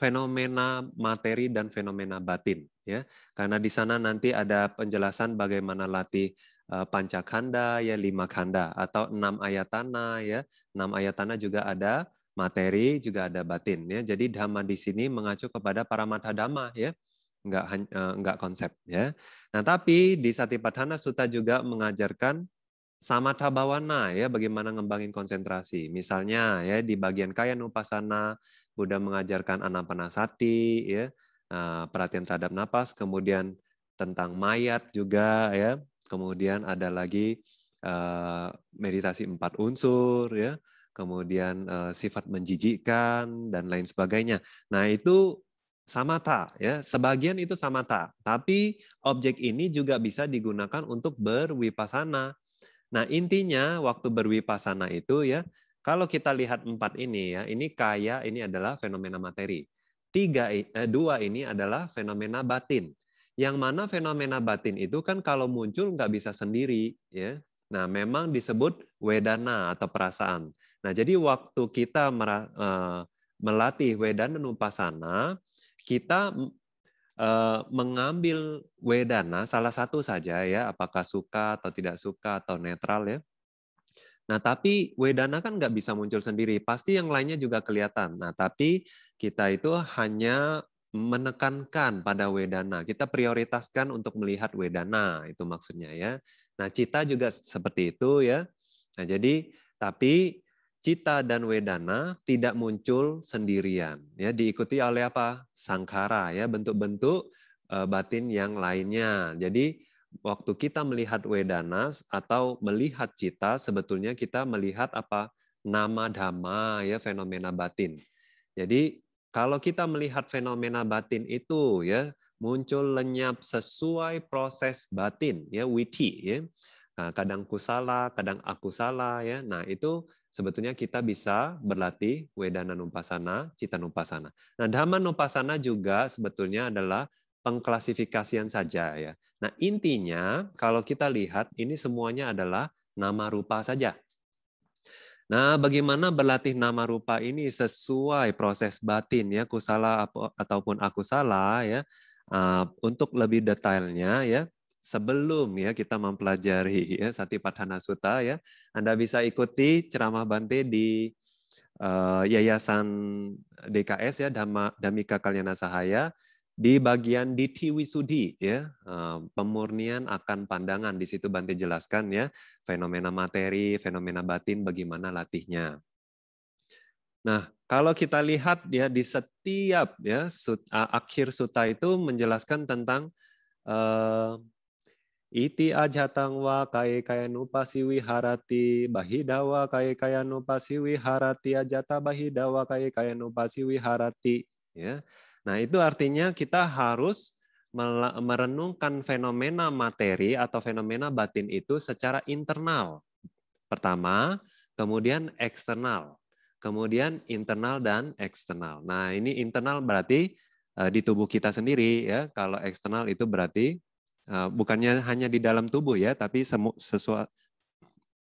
fenomena materi dan fenomena batin ya karena di sana nanti ada penjelasan bagaimana latih eh, pancakanda ya lima kanda atau enam ayatana ya enam ayatana juga ada materi juga ada batin ya jadi dhamma di sini mengacu kepada para mata dhamma ya nggak eh, nggak konsep ya nah tapi di satipatthana sutta juga mengajarkan samatha bawana ya bagaimana ngembangin konsentrasi misalnya ya di bagian kaya nupasana Buddha mengajarkan anapanasati ya Eh, perhatian terhadap napas, kemudian tentang mayat juga ya. Kemudian ada lagi eh, meditasi empat unsur ya. Kemudian eh, sifat menjijikkan dan lain sebagainya. Nah, itu samata ya sebagian itu samata tapi objek ini juga bisa digunakan untuk berwipasana nah intinya waktu berwipasana itu ya kalau kita lihat empat ini ya ini kaya ini adalah fenomena materi tiga eh, dua ini adalah fenomena batin. Yang mana fenomena batin itu kan kalau muncul nggak bisa sendiri, ya. Nah, memang disebut wedana atau perasaan. Nah, jadi waktu kita merah, eh, melatih wedana nupasana, kita eh, mengambil wedana salah satu saja ya, apakah suka atau tidak suka atau netral ya Nah, tapi wedana kan nggak bisa muncul sendiri, pasti yang lainnya juga kelihatan. Nah, tapi kita itu hanya menekankan pada wedana. Kita prioritaskan untuk melihat wedana, itu maksudnya ya. Nah, cita juga seperti itu ya. Nah, jadi tapi cita dan wedana tidak muncul sendirian ya, diikuti oleh apa? sangkara ya, bentuk-bentuk eh, batin yang lainnya. Jadi waktu kita melihat wedanas atau melihat cita, sebetulnya kita melihat apa nama dhamma ya fenomena batin. Jadi kalau kita melihat fenomena batin itu ya muncul lenyap sesuai proses batin ya witi ya. Nah, kadang kusala, kadang aku salah ya. Nah, itu sebetulnya kita bisa berlatih wedana numpasana, cita numpasana. Nah, dhamma numpasana juga sebetulnya adalah pengklasifikasian saja ya. Nah, intinya kalau kita lihat ini semuanya adalah nama rupa saja. Nah, bagaimana berlatih nama rupa ini sesuai proses batin ya, kusala ataupun aku salah ya. Ah, untuk lebih detailnya ya, sebelum ya kita mempelajari ya Satipatthana Sutta ya, Anda bisa ikuti ceramah Bante di eh, Yayasan DKS ya Dhamma, Damika Kalyana Sahaya di bagian diti Wisudi ya eh, pemurnian akan pandangan di situ Bante jelaskan ya fenomena materi fenomena batin bagaimana latihnya nah kalau kita lihat ya di setiap ya sut, akhir suta itu menjelaskan tentang uh, Iti ajatang wa kai wiharati bahidawa kai kayanupasi wiharati ajata bahidawa kai kayanupasi wiharati ya Nah, itu artinya kita harus merenungkan fenomena materi atau fenomena batin itu secara internal. Pertama, kemudian eksternal, kemudian internal dan eksternal. Nah, ini internal berarti eh, di tubuh kita sendiri ya. Kalau eksternal itu berarti eh, bukannya hanya di dalam tubuh ya, tapi sesuatu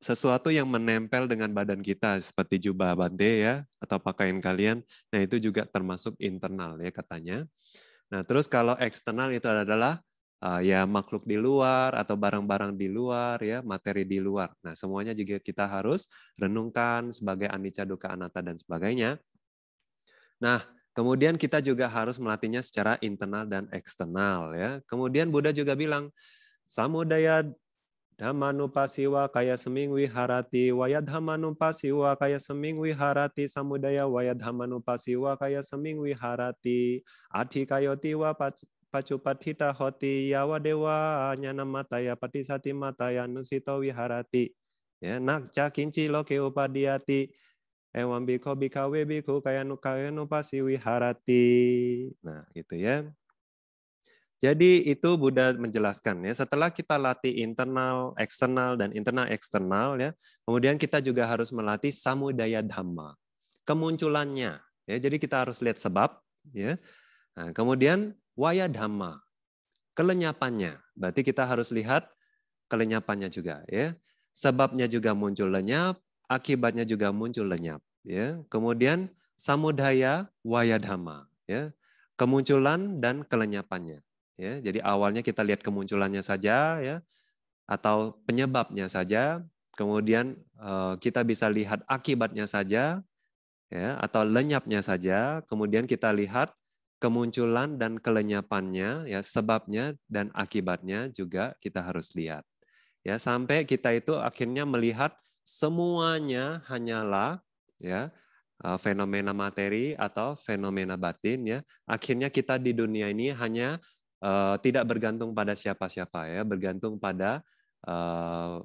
sesuatu yang menempel dengan badan kita seperti jubah bante ya atau pakaian kalian. Nah, itu juga termasuk internal ya katanya. Nah, terus kalau eksternal itu adalah uh, ya makhluk di luar atau barang-barang di luar ya, materi di luar. Nah, semuanya juga kita harus renungkan sebagai anicca dukkha anatta dan sebagainya. Nah, kemudian kita juga harus melatihnya secara internal dan eksternal ya. Kemudian Buddha juga bilang samudaya pasiwa kaya seming wiharati pasiwa kaya seming wiharati samudaya pasiwa kaya seming wiharati kayoti wa patita hoti yawa dewa nyana mataya patisati mataya nusito wiharati ya nak cakinci loke upadiati ewambi biko bikawe biku kaya nukaya nupasi wiharati nah gitu ya jadi itu Buddha menjelaskan ya, setelah kita latih internal, eksternal dan internal eksternal ya, kemudian kita juga harus melatih samudaya dhamma, kemunculannya ya. Jadi kita harus lihat sebab ya. Nah, kemudian waya dhamma, kelenyapannya. Berarti kita harus lihat kelenyapannya juga ya. Sebabnya juga muncul lenyap, akibatnya juga muncul lenyap ya. Kemudian samudaya waya dhamma ya. Kemunculan dan kelenyapannya. Ya, jadi awalnya kita lihat kemunculannya saja ya atau penyebabnya saja, kemudian eh, kita bisa lihat akibatnya saja ya atau lenyapnya saja, kemudian kita lihat kemunculan dan kelenyapannya ya sebabnya dan akibatnya juga kita harus lihat. Ya sampai kita itu akhirnya melihat semuanya hanyalah ya eh, fenomena materi atau fenomena batin ya akhirnya kita di dunia ini hanya Eh, tidak bergantung pada siapa-siapa ya, bergantung pada uh,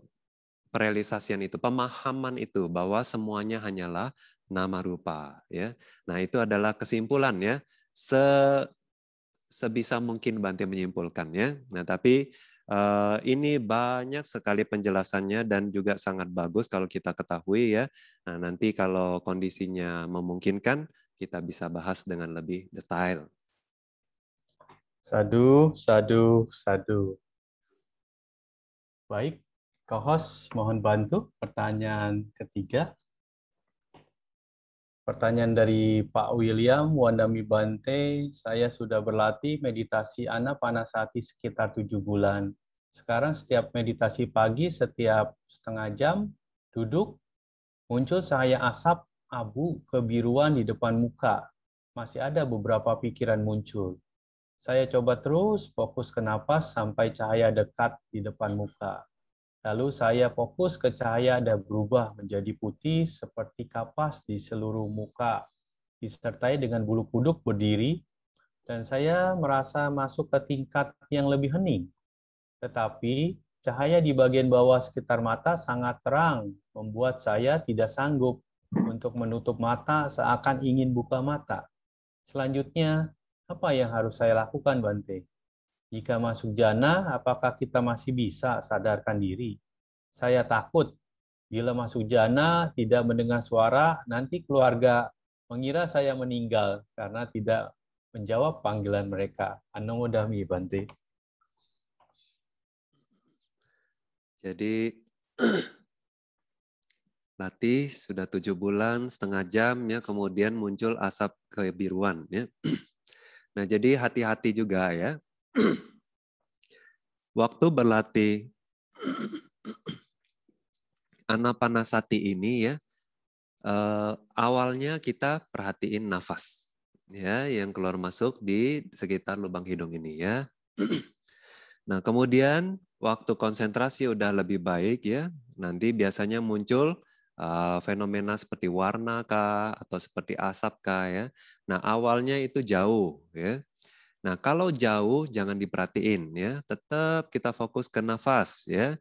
realisasian itu, pemahaman itu bahwa semuanya hanyalah nama rupa ya. Nah, itu adalah kesimpulan ya. Se sebisa mungkin Bante menyimpulkan ya. Nah, tapi Uh, ini banyak sekali penjelasannya dan juga sangat bagus kalau kita ketahui ya. Nah, nanti kalau kondisinya memungkinkan kita bisa bahas dengan lebih detail. Sadu, sadu, sadu. Baik, Kohos, mohon bantu pertanyaan ketiga. Pertanyaan dari Pak William Wandami Bante, saya sudah berlatih meditasi anapanasati sekitar tujuh bulan. Sekarang setiap meditasi pagi, setiap setengah jam, duduk, muncul saya asap, abu, kebiruan di depan muka. Masih ada beberapa pikiran muncul saya coba terus fokus ke napas sampai cahaya dekat di depan muka. Lalu saya fokus ke cahaya dan berubah menjadi putih seperti kapas di seluruh muka, disertai dengan bulu kuduk berdiri, dan saya merasa masuk ke tingkat yang lebih hening. Tetapi cahaya di bagian bawah sekitar mata sangat terang, membuat saya tidak sanggup untuk menutup mata seakan ingin buka mata. Selanjutnya, apa yang harus saya lakukan, Bante? Jika masuk jana, apakah kita masih bisa sadarkan diri? Saya takut bila masuk jana tidak mendengar suara, nanti keluarga mengira saya meninggal karena tidak menjawab panggilan mereka. Anomodami, Bante. Jadi latih sudah tujuh bulan setengah jam ya kemudian muncul asap kebiruan ya Nah, jadi hati-hati juga ya. Waktu berlatih anak anapanasati ini ya, eh, awalnya kita perhatiin nafas ya yang keluar masuk di sekitar lubang hidung ini ya. Nah, kemudian waktu konsentrasi udah lebih baik ya. Nanti biasanya muncul Eh, fenomena seperti warna kah atau seperti asap kah ya. Nah, awalnya itu jauh ya. Nah, kalau jauh jangan diperhatiin ya, tetap kita fokus ke nafas ya.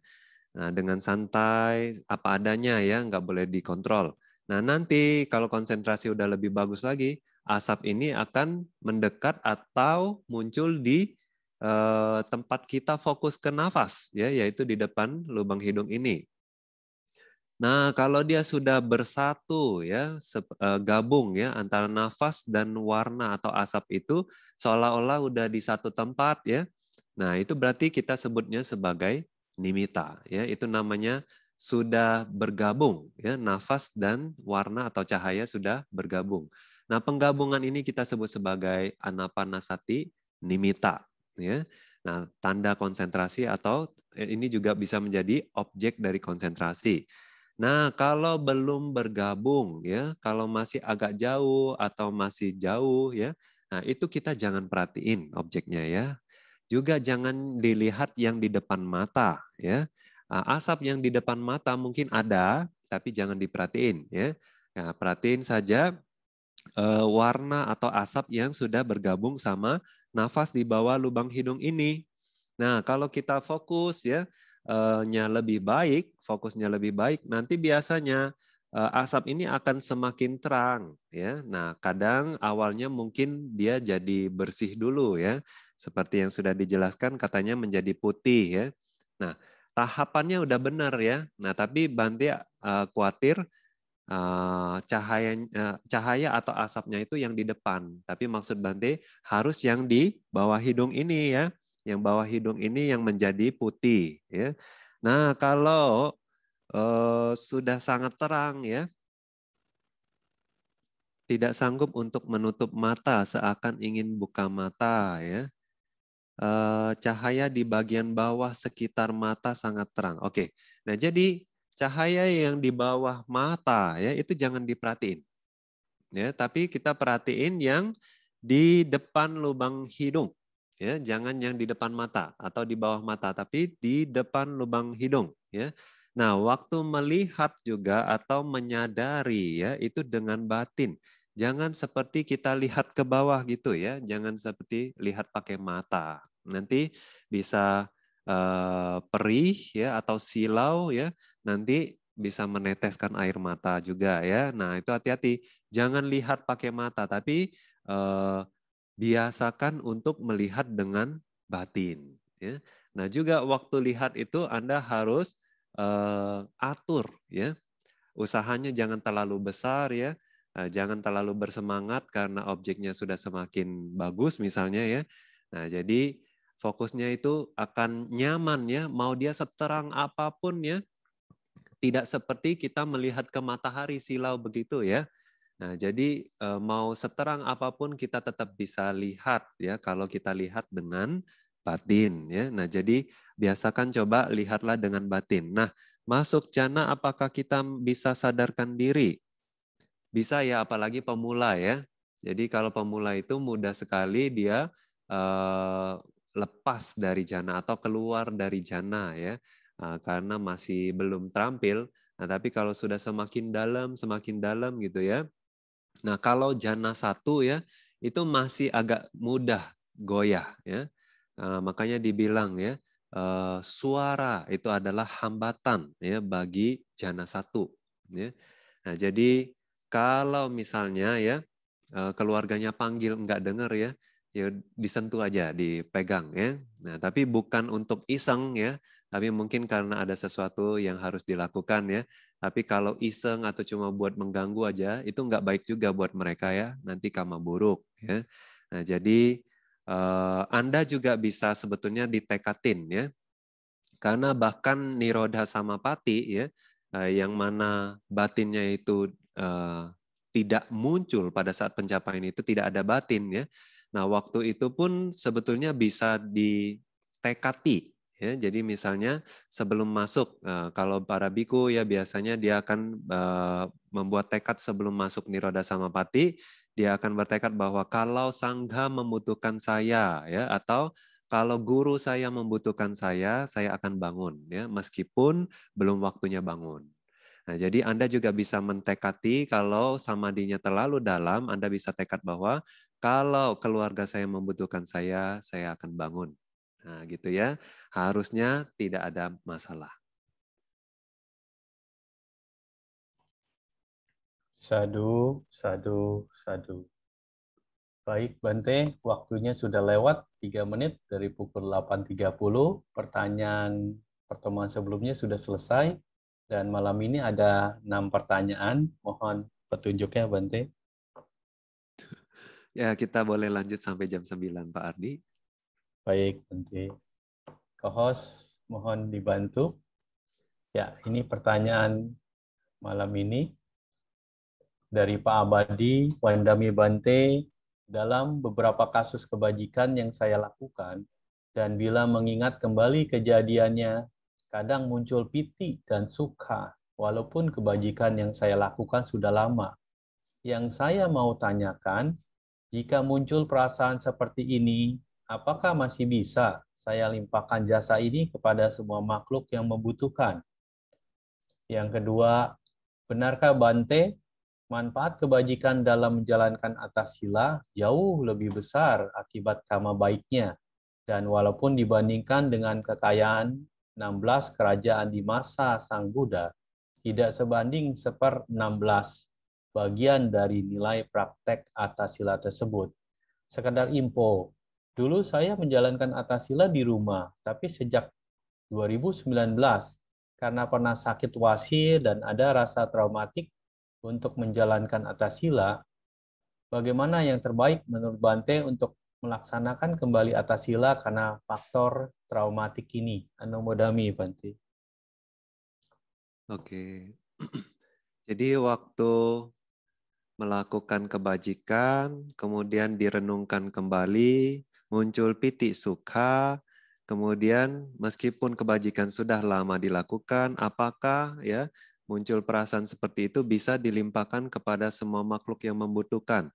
Nah, dengan santai apa adanya ya, nggak boleh dikontrol. Nah, nanti kalau konsentrasi udah lebih bagus lagi, asap ini akan mendekat atau muncul di eh, tempat kita fokus ke nafas ya, yaitu di depan lubang hidung ini Nah, kalau dia sudah bersatu ya, eh, gabung ya antara nafas dan warna atau asap itu seolah-olah udah di satu tempat ya. Nah, itu berarti kita sebutnya sebagai nimita ya. Itu namanya sudah bergabung ya, nafas dan warna atau cahaya sudah bergabung. Nah, penggabungan ini kita sebut sebagai anapanasati nimita ya. Nah, tanda konsentrasi atau eh, ini juga bisa menjadi objek dari konsentrasi. Nah, kalau belum bergabung ya, kalau masih agak jauh atau masih jauh ya, nah itu kita jangan perhatiin objeknya ya. Juga jangan dilihat yang di depan mata ya. Ah, asap yang di depan mata mungkin ada, tapi jangan diperhatiin ya. Nah, perhatiin saja eh, warna atau asap yang sudah bergabung sama nafas di bawah lubang hidung ini. Nah, kalau kita fokus ya, Eh, nya lebih baik, fokusnya lebih baik, nanti biasanya eh, asap ini akan semakin terang ya. Nah, kadang awalnya mungkin dia jadi bersih dulu ya. Seperti yang sudah dijelaskan katanya menjadi putih ya. Nah, tahapannya udah benar ya. Nah, tapi Banti uh, eh, khawatir uh, cahaya uh, cahaya atau asapnya itu yang di depan. Tapi maksud Banti harus yang di bawah hidung ini ya yang bawah hidung ini yang menjadi putih ya. Nah, kalau eh, sudah sangat terang ya tidak sanggup untuk menutup mata seakan ingin buka mata ya. Eh, cahaya di bagian bawah sekitar mata sangat terang. Oke. Nah, jadi cahaya yang di bawah mata ya itu jangan diperhatiin. Ya, tapi kita perhatiin yang di depan lubang hidung ya jangan yang di depan mata atau di bawah mata tapi di depan lubang hidung ya nah waktu melihat juga atau menyadari ya itu dengan batin jangan seperti kita lihat ke bawah gitu ya jangan seperti lihat pakai mata nanti bisa eh, perih ya atau silau ya nanti bisa meneteskan air mata juga ya nah itu hati-hati jangan lihat pakai mata tapi eh, biasakan untuk melihat dengan batin. Ya. Nah juga waktu lihat itu Anda harus uh, atur ya. Usahanya jangan terlalu besar ya. Nah, jangan terlalu bersemangat karena objeknya sudah semakin bagus misalnya ya. Nah, jadi fokusnya itu akan nyaman ya, mau dia seterang apapun ya. Tidak seperti kita melihat ke matahari silau begitu ya. Nah, jadi eh, mau seterang apapun kita tetap bisa lihat ya kalau kita lihat dengan batin ya. Nah, jadi biasakan coba lihatlah dengan batin. Nah, masuk jana apakah kita bisa sadarkan diri? Bisa ya apalagi pemula ya. Jadi kalau pemula itu mudah sekali dia eh, lepas dari jana atau keluar dari jana ya. Nah, karena masih belum terampil. Nah, tapi kalau sudah semakin dalam, semakin dalam gitu ya Nah, kalau jana satu ya itu masih agak mudah goyah ya. Nah, makanya dibilang ya eh, suara itu adalah hambatan ya bagi jana satu ya. Nah, jadi kalau misalnya ya eh, keluarganya panggil nggak dengar ya, ya disentuh aja, dipegang ya. Nah, tapi bukan untuk iseng ya, tapi mungkin karena ada sesuatu yang harus dilakukan ya. Tapi kalau iseng atau cuma buat mengganggu aja, itu nggak baik juga buat mereka ya. Nanti kama buruk. Ya. Nah, jadi uh, Anda juga bisa sebetulnya ditekatin ya. Karena bahkan Niroda sama Pati ya, uh, yang mana batinnya itu uh, tidak muncul pada saat pencapaian itu tidak ada batin ya. Nah, waktu itu pun sebetulnya bisa ditekati Ya, jadi misalnya sebelum masuk, eh, kalau para biku ya biasanya dia akan eh, membuat tekad sebelum masuk Niroda Samapati, dia akan bertekad bahwa kalau sangha membutuhkan saya ya atau kalau guru saya membutuhkan saya, saya akan bangun ya meskipun belum waktunya bangun. Nah, jadi Anda juga bisa mentekati kalau samadinya terlalu dalam, Anda bisa tekad bahwa kalau keluarga saya membutuhkan saya, saya akan bangun Nah, gitu ya. Harusnya tidak ada masalah. Sadu, sadu, sadu. Baik, Bante, waktunya sudah lewat 3 menit dari pukul 8.30. Pertanyaan pertemuan sebelumnya sudah selesai. Dan malam ini ada enam pertanyaan. Mohon petunjuknya, Bante. Ya, kita boleh lanjut sampai jam 9, Pak Ardi. Baik, nanti co-host mohon dibantu. Ya, ini pertanyaan malam ini dari Pak Abadi, Wandami Bante, dalam beberapa kasus kebajikan yang saya lakukan, dan bila mengingat kembali kejadiannya, kadang muncul piti dan suka, walaupun kebajikan yang saya lakukan sudah lama. Yang saya mau tanyakan, jika muncul perasaan seperti ini, apakah masih bisa saya limpahkan jasa ini kepada semua makhluk yang membutuhkan? Yang kedua, benarkah Bante manfaat kebajikan dalam menjalankan atas sila jauh lebih besar akibat karma baiknya dan walaupun dibandingkan dengan kekayaan 16 kerajaan di masa Sang Buddha tidak sebanding seper 16 bagian dari nilai praktek atas sila tersebut. Sekedar info, Dulu saya menjalankan atasila di rumah, tapi sejak 2019 karena pernah sakit wasir dan ada rasa traumatik untuk menjalankan atasila, bagaimana yang terbaik menurut Bante untuk melaksanakan kembali atasila karena faktor traumatik ini? Anomodami, Bante. Oke. Jadi waktu melakukan kebajikan, kemudian direnungkan kembali, muncul piti suka, kemudian meskipun kebajikan sudah lama dilakukan, apakah ya muncul perasaan seperti itu bisa dilimpahkan kepada semua makhluk yang membutuhkan?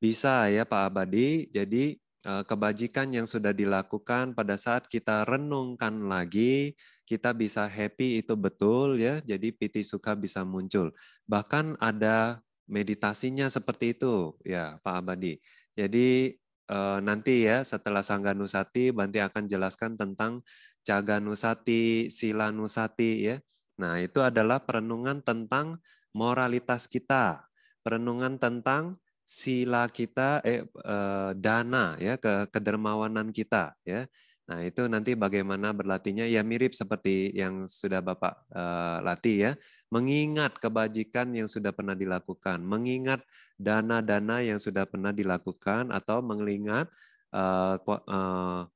Bisa ya Pak Abadi. Jadi eh, kebajikan yang sudah dilakukan pada saat kita renungkan lagi, kita bisa happy itu betul ya. Jadi piti suka bisa muncul. Bahkan ada meditasinya seperti itu ya Pak Abadi. Jadi Eh, nanti ya setelah Sangga Nusati Banti akan jelaskan tentang Caga Nusati, Sila Nusati ya. Nah, itu adalah perenungan tentang moralitas kita, perenungan tentang sila kita eh, eh dana ya ke kedermawanan kita ya. Nah, itu nanti bagaimana berlatihnya ya mirip seperti yang sudah Bapak uh, latih ya. Mengingat kebajikan yang sudah pernah dilakukan, mengingat dana-dana yang sudah pernah dilakukan atau mengingat uh, uh,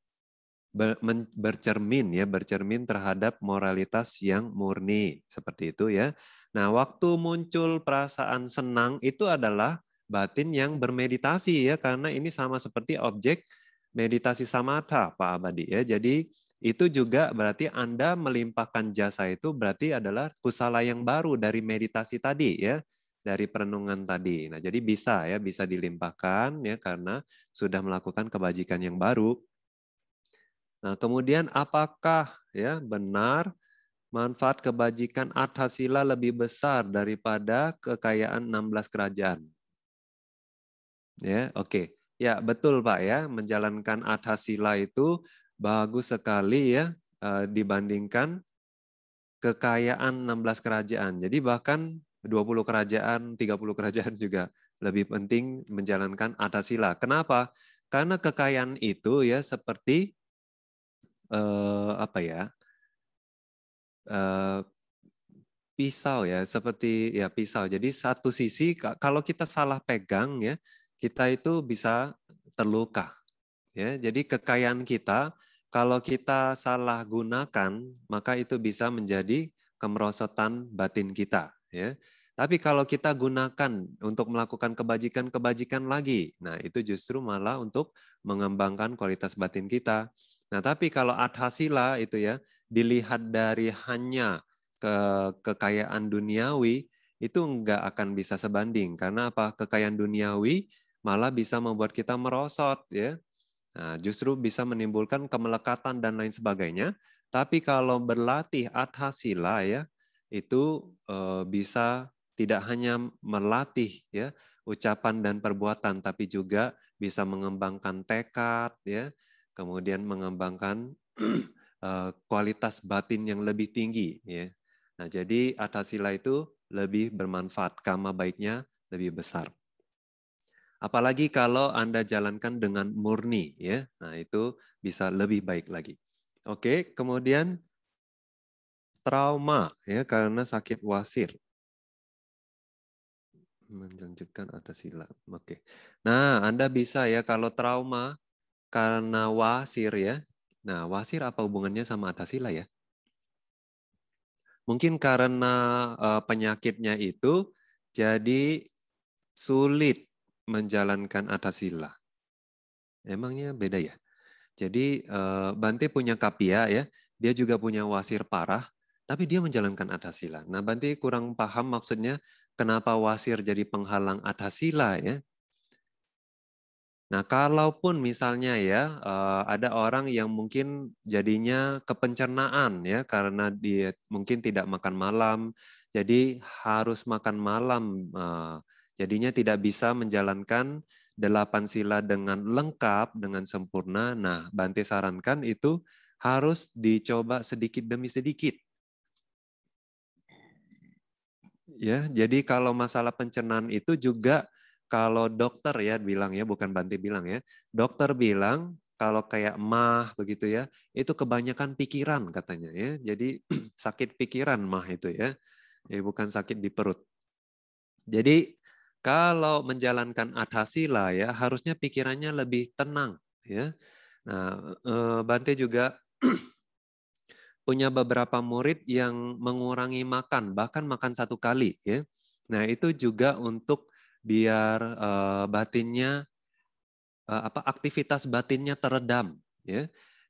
bercermin ya, bercermin terhadap moralitas yang murni seperti itu ya. Nah, waktu muncul perasaan senang itu adalah batin yang bermeditasi ya karena ini sama seperti objek meditasi samatha Pak Abadi ya. Jadi itu juga berarti Anda melimpahkan jasa itu berarti adalah kusala yang baru dari meditasi tadi ya, dari perenungan tadi. Nah, jadi bisa ya, bisa dilimpahkan ya karena sudah melakukan kebajikan yang baru. Nah, kemudian apakah ya benar manfaat kebajikan Adhasila lebih besar daripada kekayaan 16 kerajaan? Ya, oke. Okay. Ya, betul Pak ya. Menjalankan sila itu bagus sekali ya eh, dibandingkan kekayaan 16 kerajaan. Jadi bahkan 20 kerajaan, 30 kerajaan juga lebih penting menjalankan sila. Kenapa? Karena kekayaan itu ya seperti eh, apa ya? Eh, pisau ya, seperti ya pisau. Jadi satu sisi kalau kita salah pegang ya, kita itu bisa terluka. Ya, jadi kekayaan kita kalau kita salah gunakan maka itu bisa menjadi kemerosotan batin kita. Ya. Tapi kalau kita gunakan untuk melakukan kebajikan-kebajikan lagi, nah itu justru malah untuk mengembangkan kualitas batin kita. Nah tapi kalau adhasila itu ya dilihat dari hanya ke kekayaan duniawi itu nggak akan bisa sebanding karena apa kekayaan duniawi malah bisa membuat kita merosot ya. Nah, justru bisa menimbulkan kemelekatan dan lain sebagainya. Tapi kalau berlatih adhasila ya, itu e, bisa tidak hanya melatih ya ucapan dan perbuatan tapi juga bisa mengembangkan tekad ya, kemudian mengembangkan e, kualitas batin yang lebih tinggi ya. Nah, jadi adhasila itu lebih bermanfaat, karma baiknya lebih besar. Apalagi kalau Anda jalankan dengan murni ya. Nah, itu bisa lebih baik lagi. Oke, kemudian trauma ya karena sakit wasir melanjutkan atas silat. Oke. Nah, Anda bisa ya kalau trauma karena wasir ya. Nah, wasir apa hubungannya sama atas sila ya? Mungkin karena eh, penyakitnya itu jadi sulit menjalankan atasila. Emangnya beda ya? Jadi eh, Bante punya kapia ya, dia juga punya wasir parah, tapi dia menjalankan atasila. Nah Bante kurang paham maksudnya kenapa wasir jadi penghalang atasila ya. Nah kalaupun misalnya ya eh, ada orang yang mungkin jadinya kepencernaan ya karena dia mungkin tidak makan malam, jadi harus makan malam eh, Jadinya tidak bisa menjalankan delapan sila dengan lengkap, dengan sempurna. Nah, Bante sarankan itu harus dicoba sedikit demi sedikit. Ya, jadi kalau masalah pencernaan itu juga kalau dokter ya bilang ya, bukan Bante bilang ya. Dokter bilang kalau kayak mah begitu ya, itu kebanyakan pikiran katanya ya. Jadi sakit pikiran mah itu ya. Ya bukan sakit di perut. Jadi kalau menjalankan adhasila ya harusnya pikirannya lebih tenang ya. Nah, eh, Bante juga punya beberapa murid yang mengurangi makan, bahkan makan satu kali ya. Nah, itu juga untuk biar eh, batinnya eh, apa aktivitas batinnya teredam ya.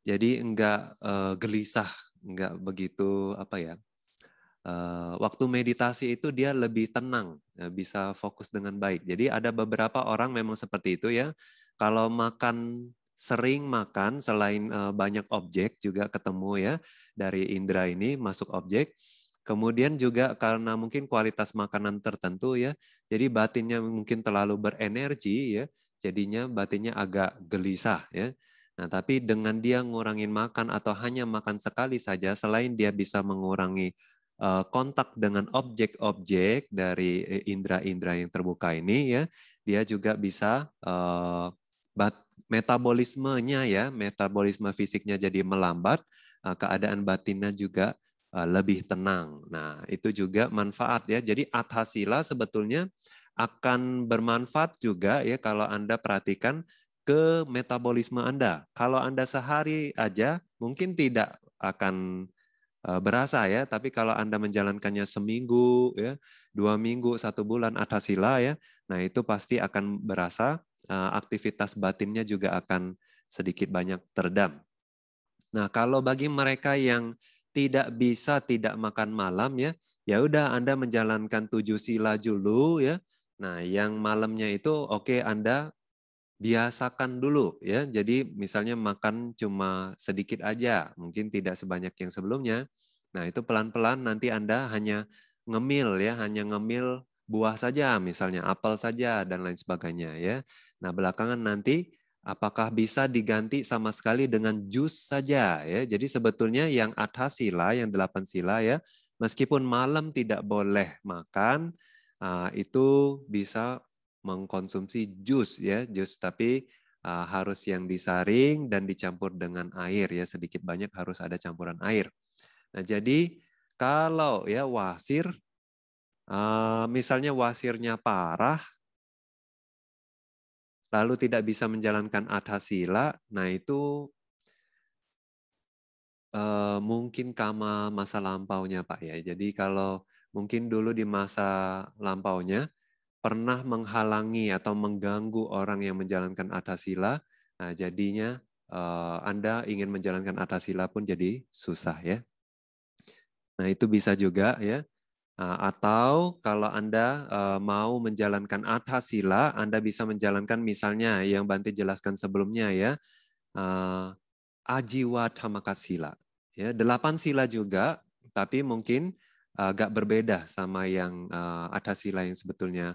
Jadi enggak gelisah, enggak begitu apa ya? Eh, waktu meditasi itu dia lebih tenang, ya, bisa fokus dengan baik. Jadi ada beberapa orang memang seperti itu ya. Kalau makan sering makan selain eh, banyak objek juga ketemu ya dari indera ini masuk objek. Kemudian juga karena mungkin kualitas makanan tertentu ya, jadi batinnya mungkin terlalu berenergi ya, jadinya batinnya agak gelisah ya. Nah, tapi dengan dia ngurangin makan atau hanya makan sekali saja, selain dia bisa mengurangi Eh, kontak dengan objek-objek dari eh, indera-indera yang terbuka ini ya dia juga bisa uh, metabolismenya ya metabolisme fisiknya jadi melambat uh, keadaan batinnya juga uh, lebih tenang nah itu juga manfaat ya jadi adhasila sebetulnya akan bermanfaat juga ya kalau anda perhatikan ke metabolisme anda kalau anda sehari aja mungkin tidak akan Eh, berasa ya. Tapi kalau Anda menjalankannya seminggu, ya, dua minggu, satu bulan, sila ya, nah itu pasti akan berasa eh, aktivitas batinnya juga akan sedikit banyak teredam. Nah kalau bagi mereka yang tidak bisa tidak makan malam ya, ya udah Anda menjalankan tujuh sila dulu ya. Nah yang malamnya itu oke okay, Anda biasakan dulu ya. Jadi misalnya makan cuma sedikit aja, mungkin tidak sebanyak yang sebelumnya. Nah, itu pelan-pelan nanti Anda hanya ngemil ya, hanya ngemil buah saja misalnya apel saja dan lain sebagainya ya. Nah, belakangan nanti apakah bisa diganti sama sekali dengan jus saja ya. Jadi sebetulnya yang adha sila, yang delapan sila ya, meskipun malam tidak boleh makan, ah, itu bisa mengkonsumsi jus ya, jus tapi uh, harus yang disaring dan dicampur dengan air ya, sedikit banyak harus ada campuran air. Nah, jadi kalau ya wasir uh, misalnya wasirnya parah lalu tidak bisa menjalankan adhasila, nah itu uh, mungkin kama masa lampaunya Pak ya. Jadi kalau mungkin dulu di masa lampaunya pernah menghalangi atau mengganggu orang yang menjalankan atasila, nah jadinya uh, Anda ingin menjalankan atasila pun jadi susah ya. Nah itu bisa juga ya. Nah, atau kalau Anda uh, mau menjalankan atasila, Anda bisa menjalankan misalnya yang Banti jelaskan sebelumnya ya, uh, ajiwa tamakasila. Ya, delapan sila juga, tapi mungkin agak berbeda sama yang uh, atasila yang sebetulnya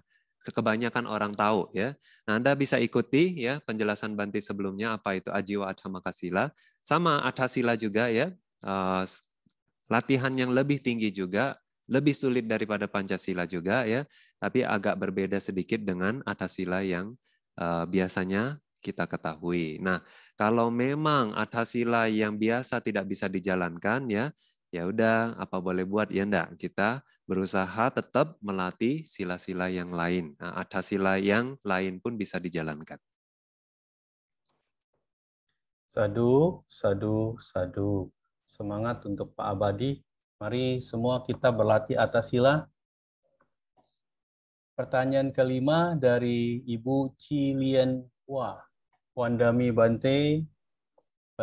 kebanyakan orang tahu ya. Nah, Anda bisa ikuti ya penjelasan Banti sebelumnya apa itu ajiwa acamakasila. Sama atasila juga ya. Uh, latihan yang lebih tinggi juga, lebih sulit daripada Pancasila juga ya, tapi agak berbeda sedikit dengan atasila yang uh, biasanya kita ketahui. Nah, kalau memang atasila yang biasa tidak bisa dijalankan ya, ya udah apa boleh buat ya enggak kita berusaha tetap melatih sila-sila yang lain nah, ada sila yang lain pun bisa dijalankan sadu sadu sadu semangat untuk Pak Abadi mari semua kita berlatih atas sila pertanyaan kelima dari Ibu Cilian Wah Wandami Bante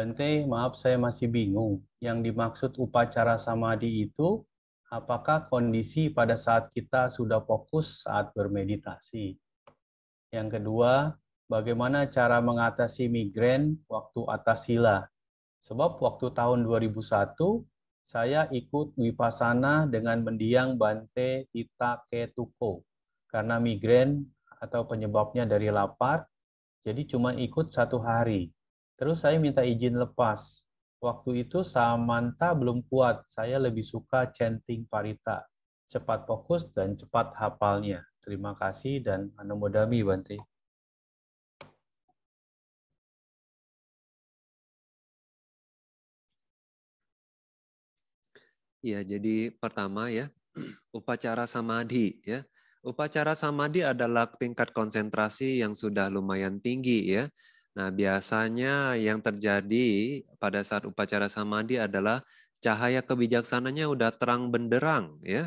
Bante, maaf saya masih bingung. Yang dimaksud upacara samadhi itu, apakah kondisi pada saat kita sudah fokus saat bermeditasi? Yang kedua, bagaimana cara mengatasi migrain waktu atas sila? Sebab waktu tahun 2001, saya ikut wipasana dengan mendiang Bante Tita Ketuko karena migrain atau penyebabnya dari lapar, jadi cuma ikut satu hari Terus saya minta izin lepas. Waktu itu samantha belum kuat. Saya lebih suka chanting parita. Cepat fokus dan cepat hafalnya. Terima kasih dan anumodami Bante. Ya, jadi pertama ya, upacara samadhi ya. Upacara samadhi adalah tingkat konsentrasi yang sudah lumayan tinggi ya Nah, biasanya yang terjadi pada saat upacara samadhi adalah cahaya kebijaksananya udah terang benderang ya.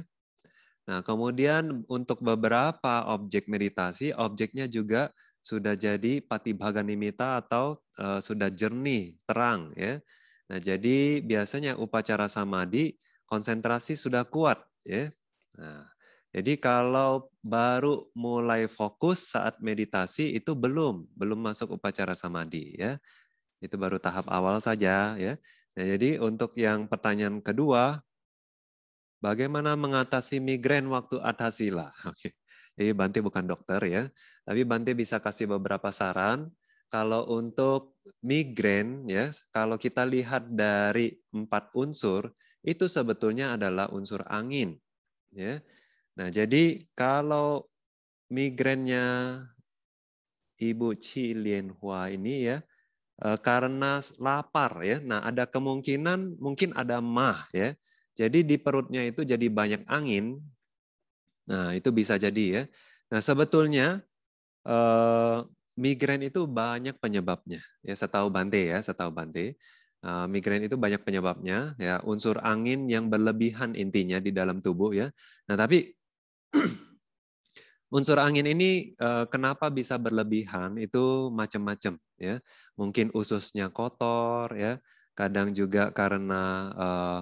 Nah, kemudian untuk beberapa objek meditasi, objeknya juga sudah jadi pati nimita atau e, sudah jernih, terang ya. Nah, jadi biasanya upacara samadhi konsentrasi sudah kuat ya. Nah, jadi kalau baru mulai fokus saat meditasi itu belum, belum masuk upacara samadhi ya. Itu baru tahap awal saja ya. Nah, jadi untuk yang pertanyaan kedua, bagaimana mengatasi migrain waktu atasila? Oke. Jadi Bante bukan dokter ya, tapi Bante bisa kasih beberapa saran kalau untuk migrain ya, kalau kita lihat dari empat unsur itu sebetulnya adalah unsur angin ya Nah, jadi kalau migrennya Ibu Chi Lianhua ini ya eh, karena lapar ya. Nah, ada kemungkinan mungkin ada mah ya. Jadi di perutnya itu jadi banyak angin. Nah, itu bisa jadi ya. Nah, sebetulnya eh, migrain itu banyak penyebabnya. Ya, setahu Bante ya, setahu Bante. Uh, migrain itu banyak penyebabnya ya unsur angin yang berlebihan intinya di dalam tubuh ya nah tapi unsur angin ini eh, kenapa bisa berlebihan itu macam-macam ya mungkin ususnya kotor ya kadang juga karena eh,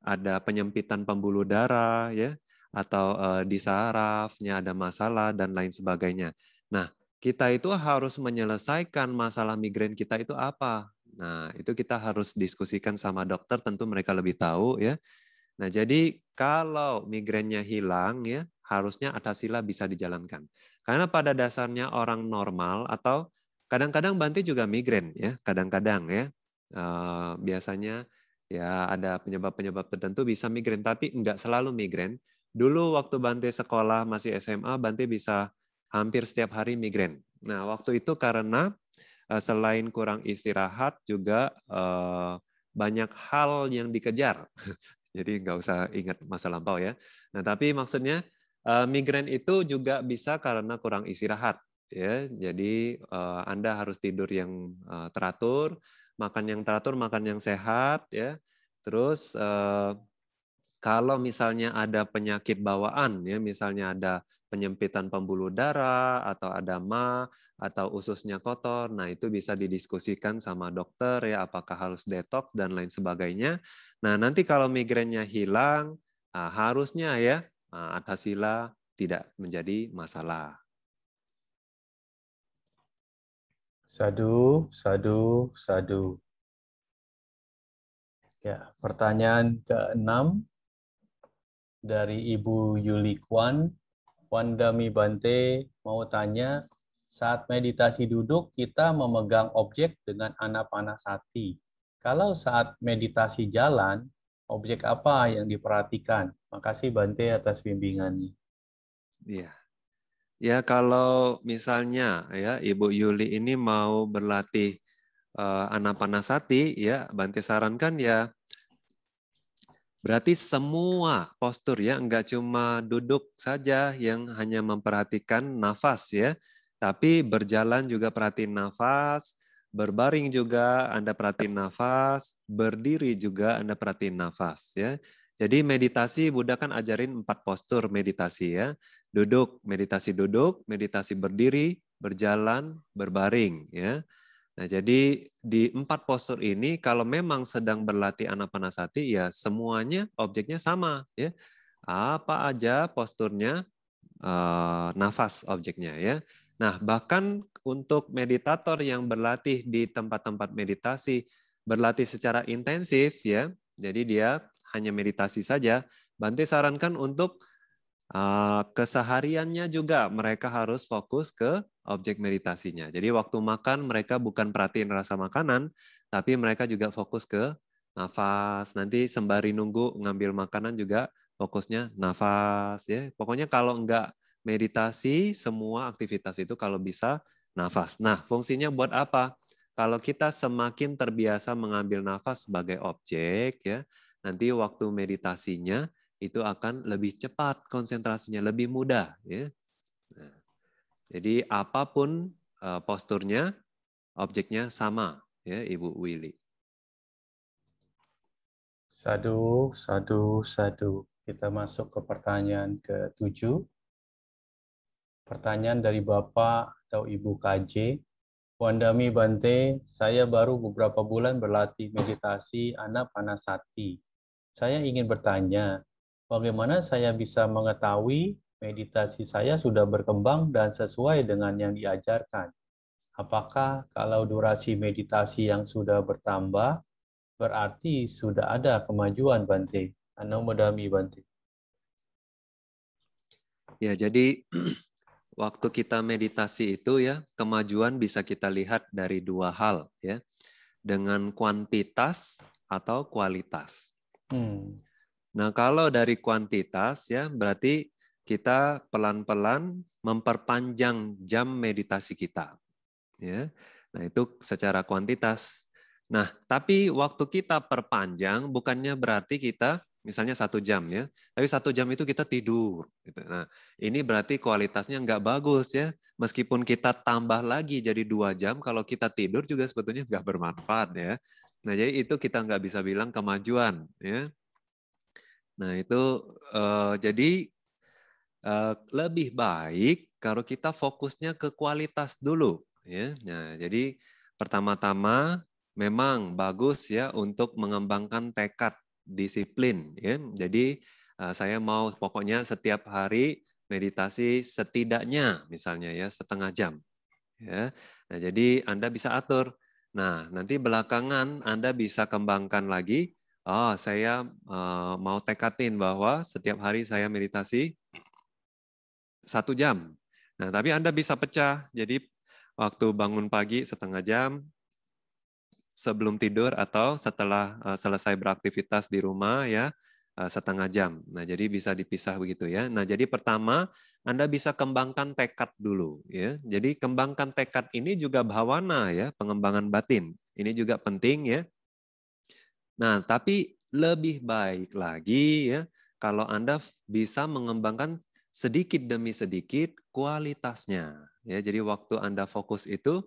ada penyempitan pembuluh darah ya atau eh, di sarafnya ada masalah dan lain sebagainya nah kita itu harus menyelesaikan masalah migrain kita itu apa nah itu kita harus diskusikan sama dokter tentu mereka lebih tahu ya nah jadi kalau migrainnya hilang ya harusnya ada sila bisa dijalankan. Karena pada dasarnya orang normal atau kadang-kadang Banti juga migrain ya, kadang-kadang ya. E, biasanya ya ada penyebab-penyebab tertentu bisa migrain tapi enggak selalu migrain. Dulu waktu Banti sekolah masih SMA, Banti bisa hampir setiap hari migrain. Nah, waktu itu karena eh, selain kurang istirahat juga eh, banyak hal yang dikejar. Jadi nggak usah ingat masa lampau ya. Nah, tapi maksudnya Uh, migrain itu juga bisa karena kurang istirahat ya. Jadi uh, Anda harus tidur yang uh, teratur, makan yang teratur, makan yang sehat ya. Terus uh, kalau misalnya ada penyakit bawaan ya misalnya ada penyempitan pembuluh darah atau ada ma atau ususnya kotor nah itu bisa didiskusikan sama dokter ya apakah harus detox dan lain sebagainya nah nanti kalau migrainnya hilang nah harusnya ya Atasila ah, tidak menjadi masalah. Sadu, sadu, sadu. Ya, pertanyaan ke-6 dari Ibu Yuli Kwan. Wandami Bante mau tanya, saat meditasi duduk kita memegang objek dengan anak panah sati. Kalau saat meditasi jalan, objek apa yang diperhatikan? Makasih Bante atas bimbingannya. Iya. Ya kalau misalnya ya Ibu Yuli ini mau berlatih uh, anapanasati ya Bante sarankan ya berarti semua postur ya enggak cuma duduk saja yang hanya memperhatikan nafas ya tapi berjalan juga perhatiin nafas, Berbaring juga Anda perhatiin nafas, berdiri juga Anda perhatiin nafas ya. Jadi meditasi Buddha kan ajarin empat postur meditasi ya. Duduk, meditasi duduk, meditasi berdiri, berjalan, berbaring ya. Nah, jadi di empat postur ini kalau memang sedang berlatih anapanasati ya semuanya objeknya sama ya. Apa aja posturnya eh, nafas objeknya ya. Nah, bahkan untuk meditator yang berlatih di tempat-tempat meditasi, berlatih secara intensif ya. Jadi dia hanya meditasi saja. Bante sarankan untuk uh, kesehariannya juga mereka harus fokus ke objek meditasinya. Jadi waktu makan mereka bukan perhatiin rasa makanan, tapi mereka juga fokus ke nafas. Nanti sembari nunggu ngambil makanan juga fokusnya nafas ya. Pokoknya kalau enggak meditasi semua aktivitas itu kalau bisa nafas. Nah, fungsinya buat apa? Kalau kita semakin terbiasa mengambil nafas sebagai objek, ya, nanti waktu meditasinya itu akan lebih cepat konsentrasinya, lebih mudah. Ya. Nah, jadi apapun eh, posturnya, objeknya sama, ya, Ibu Willy. Sadu, sadu, sadu. Kita masuk ke pertanyaan ketujuh. Pertanyaan dari Bapak atau Ibu KJ. Wandami Bante, saya baru beberapa bulan berlatih meditasi anak anapanasati. Saya ingin bertanya, bagaimana saya bisa mengetahui meditasi saya sudah berkembang dan sesuai dengan yang diajarkan? Apakah kalau durasi meditasi yang sudah bertambah, berarti sudah ada kemajuan Bante? Wandami Bante. Ya, jadi waktu kita meditasi itu ya, kemajuan bisa kita lihat dari dua hal ya. Dengan kuantitas atau kualitas. Hmm. Nah, kalau dari kuantitas ya berarti kita pelan-pelan memperpanjang jam meditasi kita. Ya. Nah, itu secara kuantitas. Nah, tapi waktu kita perpanjang bukannya berarti kita misalnya satu jam ya, tapi satu jam itu kita tidur. Gitu. Nah, ini berarti kualitasnya nggak bagus ya. Meskipun kita tambah lagi jadi dua jam, kalau kita tidur juga sebetulnya nggak bermanfaat ya. Nah, jadi itu kita nggak bisa bilang kemajuan ya. Nah, itu uh, jadi uh, lebih baik kalau kita fokusnya ke kualitas dulu ya. Nah, jadi pertama-tama memang bagus ya untuk mengembangkan tekad disiplin ya. Jadi eh, saya mau pokoknya setiap hari meditasi setidaknya misalnya ya setengah jam. Ya. Nah, jadi Anda bisa atur. Nah, nanti belakangan Anda bisa kembangkan lagi. Oh, saya eh, mau tekatin bahwa setiap hari saya meditasi satu jam. Nah, tapi Anda bisa pecah. Jadi waktu bangun pagi setengah jam, sebelum tidur atau setelah eh, selesai beraktivitas di rumah ya eh, setengah jam. Nah, jadi bisa dipisah begitu ya. Nah, jadi pertama Anda bisa kembangkan tekad dulu ya. Jadi kembangkan tekad ini juga bhavana ya, pengembangan batin. Ini juga penting ya. Nah, tapi lebih baik lagi ya kalau Anda bisa mengembangkan sedikit demi sedikit kualitasnya ya jadi waktu anda fokus itu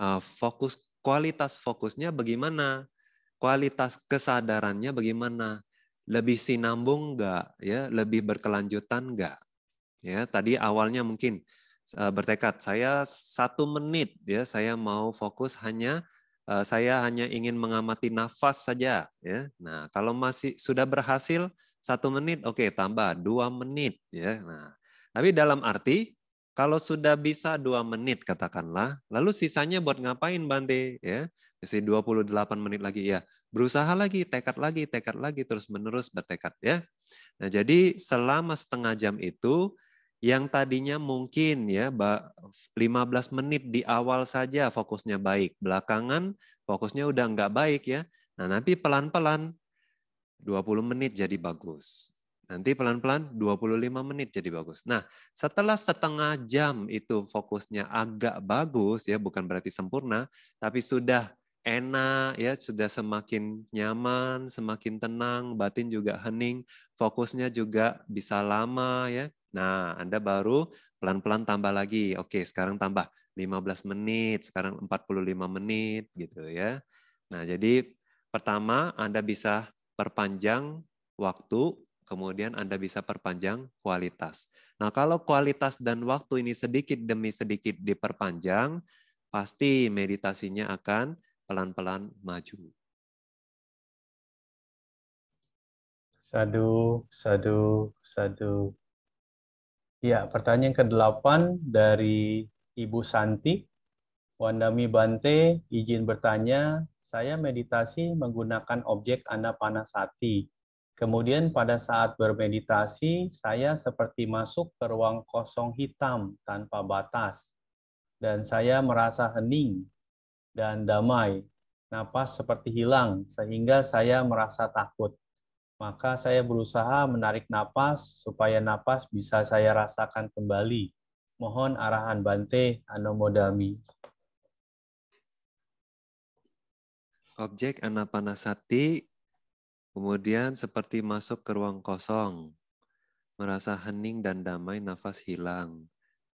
eh, fokus kualitas fokusnya bagaimana? Kualitas kesadarannya bagaimana? Lebih sinambung nggak? Ya, lebih berkelanjutan nggak? Ya, tadi awalnya mungkin eh, bertekad saya satu menit ya, saya mau fokus hanya eh, saya hanya ingin mengamati nafas saja ya. Nah, kalau masih sudah berhasil satu menit, oke okay, tambah dua menit ya. Nah, tapi dalam arti kalau sudah bisa dua menit katakanlah, lalu sisanya buat ngapain Bante? Ya, masih 28 menit lagi ya. Berusaha lagi, tekad lagi, tekad lagi terus menerus bertekad ya. Nah, jadi selama setengah jam itu yang tadinya mungkin ya 15 menit di awal saja fokusnya baik, belakangan fokusnya udah nggak baik ya. Nah, nanti pelan-pelan 20 menit jadi bagus. Nanti pelan-pelan 25 menit jadi bagus. Nah, setelah setengah jam itu fokusnya agak bagus ya, bukan berarti sempurna, tapi sudah enak ya, sudah semakin nyaman, semakin tenang, batin juga hening, fokusnya juga bisa lama ya. Nah, Anda baru pelan-pelan tambah lagi. Oke, sekarang tambah 15 menit, sekarang 45 menit gitu ya. Nah, jadi pertama Anda bisa perpanjang waktu kemudian Anda bisa perpanjang kualitas. Nah, kalau kualitas dan waktu ini sedikit demi sedikit diperpanjang, pasti meditasinya akan pelan-pelan maju. Sadu, sadu, sadu. Ya, pertanyaan ke-8 dari Ibu Santi. Wandami Bante, izin bertanya, saya meditasi menggunakan objek Anapanasati Kemudian pada saat bermeditasi, saya seperti masuk ke ruang kosong hitam tanpa batas. Dan saya merasa hening dan damai. Napas seperti hilang, sehingga saya merasa takut. Maka saya berusaha menarik napas supaya napas bisa saya rasakan kembali. Mohon arahan Bante Anomodami. Objek anapanasati Kemudian seperti masuk ke ruang kosong, merasa hening dan damai, nafas hilang,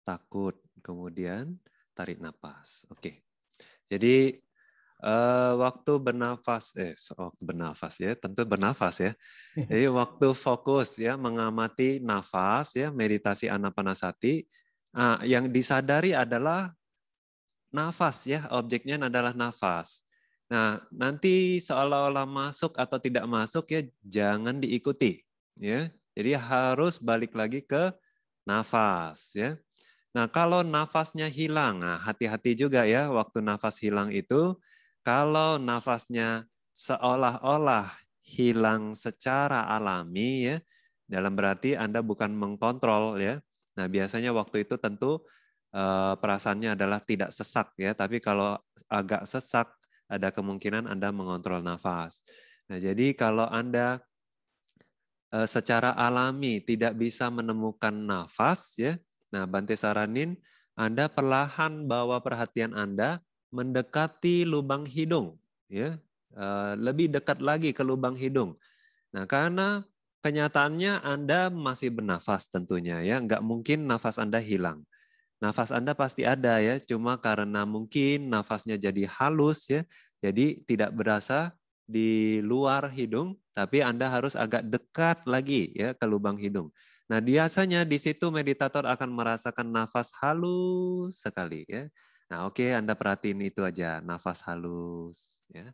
takut, kemudian tarik nafas. Oke, jadi uh, waktu bernafas, eh waktu bernafas ya, tentu bernafas ya. Jadi waktu fokus ya, mengamati nafas ya, meditasi anapanasati. Nah, yang disadari adalah nafas ya, objeknya adalah nafas. Nah, nanti seolah-olah masuk atau tidak masuk ya jangan diikuti, ya. Jadi harus balik lagi ke nafas, ya. Nah, kalau nafasnya hilang, hati nah, hati-hati juga ya waktu nafas hilang itu. Kalau nafasnya seolah-olah hilang secara alami ya, dalam berarti Anda bukan mengkontrol ya. Nah, biasanya waktu itu tentu eh, perasaannya adalah tidak sesak ya, tapi kalau agak sesak ada kemungkinan Anda mengontrol nafas. Nah, jadi kalau Anda eh, secara alami tidak bisa menemukan nafas ya. Nah, Bante saranin Anda perlahan bawa perhatian Anda mendekati lubang hidung ya. Eh, lebih dekat lagi ke lubang hidung. Nah, karena kenyataannya Anda masih bernafas tentunya ya, nggak mungkin nafas Anda hilang nafas Anda pasti ada ya, cuma karena mungkin nafasnya jadi halus ya, jadi tidak berasa di luar hidung, tapi Anda harus agak dekat lagi ya ke lubang hidung. Nah, biasanya di situ meditator akan merasakan nafas halus sekali ya. Nah, oke okay, Anda perhatiin itu aja, nafas halus ya.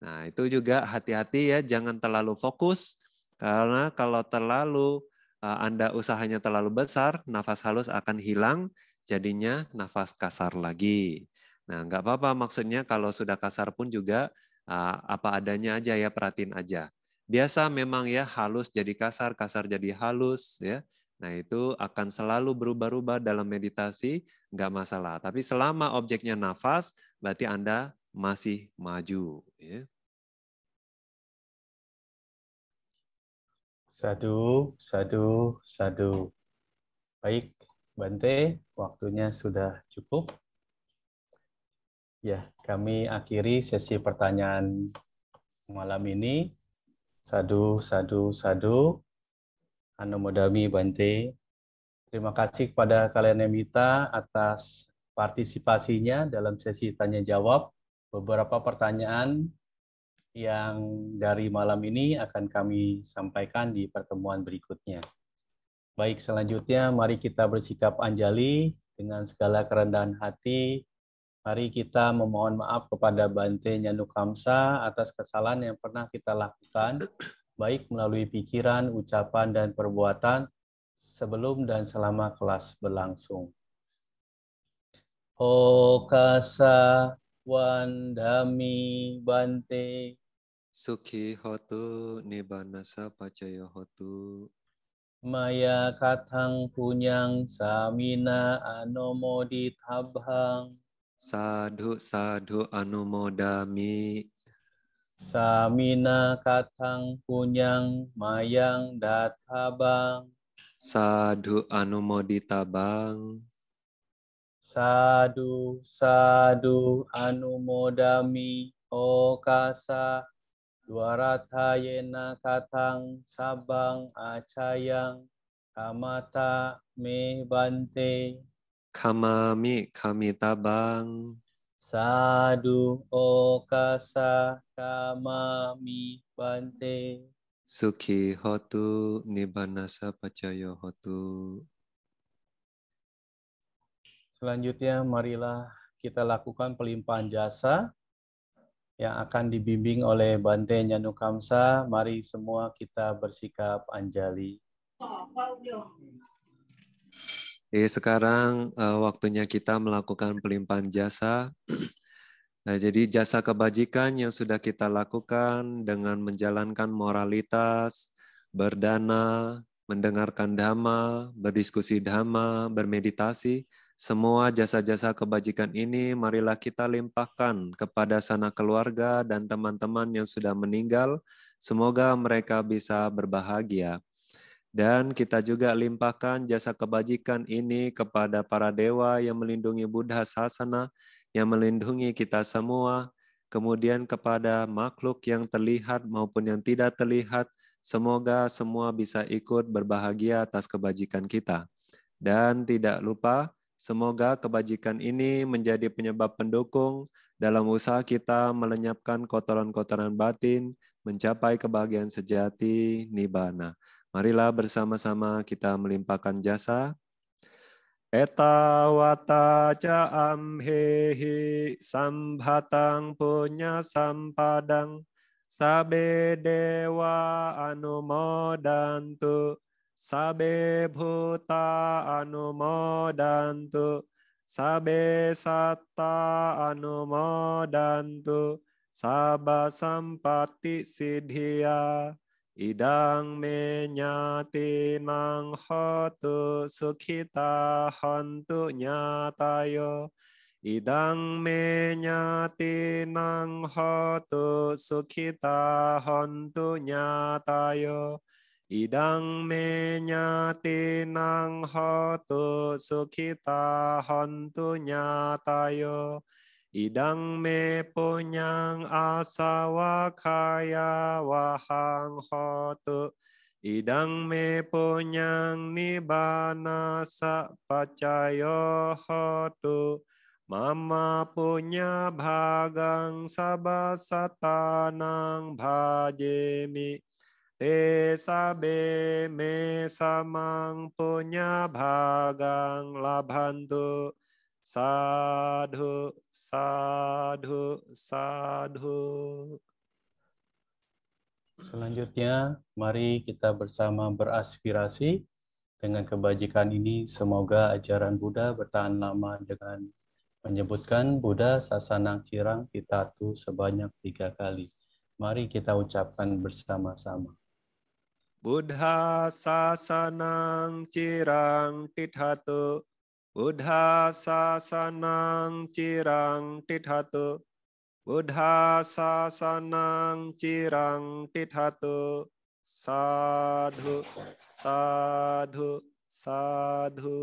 Nah, itu juga hati-hati ya, jangan terlalu fokus karena kalau terlalu eh, Anda usahanya terlalu besar, nafas halus akan hilang jadinya nafas kasar lagi. Nah, nggak apa-apa maksudnya kalau sudah kasar pun juga ah, apa adanya aja ya, perhatiin aja. Biasa memang ya halus jadi kasar, kasar jadi halus ya. Nah, itu akan selalu berubah-ubah dalam meditasi, nggak masalah. Tapi selama objeknya nafas, berarti Anda masih maju. Ya. Sadu, sadu, sadu. Baik, Bante, waktunya sudah cukup. Ya, kami akhiri sesi pertanyaan malam ini. Sadu, sadu, sadu. Anumodami Bante. Terima kasih kepada kalian Emita atas partisipasinya dalam sesi tanya jawab. Beberapa pertanyaan yang dari malam ini akan kami sampaikan di pertemuan berikutnya. Baik, selanjutnya mari kita bersikap anjali dengan segala kerendahan hati. Mari kita memohon maaf kepada Bante Nyanukamsa atas kesalahan yang pernah kita lakukan, baik melalui pikiran, ucapan, dan perbuatan, sebelum dan selama kelas berlangsung. Okasa wandami bante suki hotu nibanasa pacaya hotu maya katang punyang samina anomoditabhang sadhu sadhu anumodami samina katang punyang mayang databang sadhu anumoditabang sadhu sadhu anumodami okasa yena katang sabang acayang kamata me bante. Kamami kami tabang Sadu okasa kamami bante. suki hotu nibanasa pacayo hotu. Selanjutnya marilah kita lakukan pelimpahan jasa yang akan dibimbing oleh Bante Nyanukamsa, mari semua kita bersikap anjali. Eh sekarang uh, waktunya kita melakukan pelimpahan jasa. Nah, jadi jasa kebajikan yang sudah kita lakukan dengan menjalankan moralitas, berdana, mendengarkan dhamma, berdiskusi dhamma, bermeditasi, semua jasa-jasa kebajikan ini marilah kita limpahkan kepada sana keluarga dan teman-teman yang sudah meninggal. Semoga mereka bisa berbahagia. Dan kita juga limpahkan jasa kebajikan ini kepada para dewa yang melindungi Buddha Sasana, yang melindungi kita semua, kemudian kepada makhluk yang terlihat maupun yang tidak terlihat, semoga semua bisa ikut berbahagia atas kebajikan kita. Dan tidak lupa, Semoga kebajikan ini menjadi penyebab pendukung dalam usaha kita melenyapkan kotoran-kotoran batin, mencapai kebahagiaan sejati, nibana. Marilah bersama-sama kita melimpahkan jasa. Eta wata ca amhehi sambhatang punya sampadang sabe anumodantu Sabe bhuta anumodantu. Sabe satta anumodantu. Saba sampati siddhiya. Idang menyati nang hotu sukhita hontu nyatayo. Idang menyati nang hotu sukhita hontu nyatayo. Idang menya tinang hotu sukita hontu nyatayo. Idang me punyang asawa kaya wahang hotu. Idang me punyang nibana sapacayo hotu. Mama punya bhagang sabasatanang bhajemi. Desa be me samang punya bhagang labhantu sadhu sadhu sadhu. Selanjutnya, mari kita bersama beraspirasi dengan kebajikan ini. Semoga ajaran Buddha bertahan lama dengan menyebutkan Buddha Sasanang Cirang Pitatu sebanyak tiga kali. Mari kita ucapkan bersama-sama. බුද්ධා සාසනං චිරං ටිඨතු බුද්ධා සාසනං චිරං ටිඨතු බුද්ධා සාසනං චිරං ටිඨතු साधु साधु साधु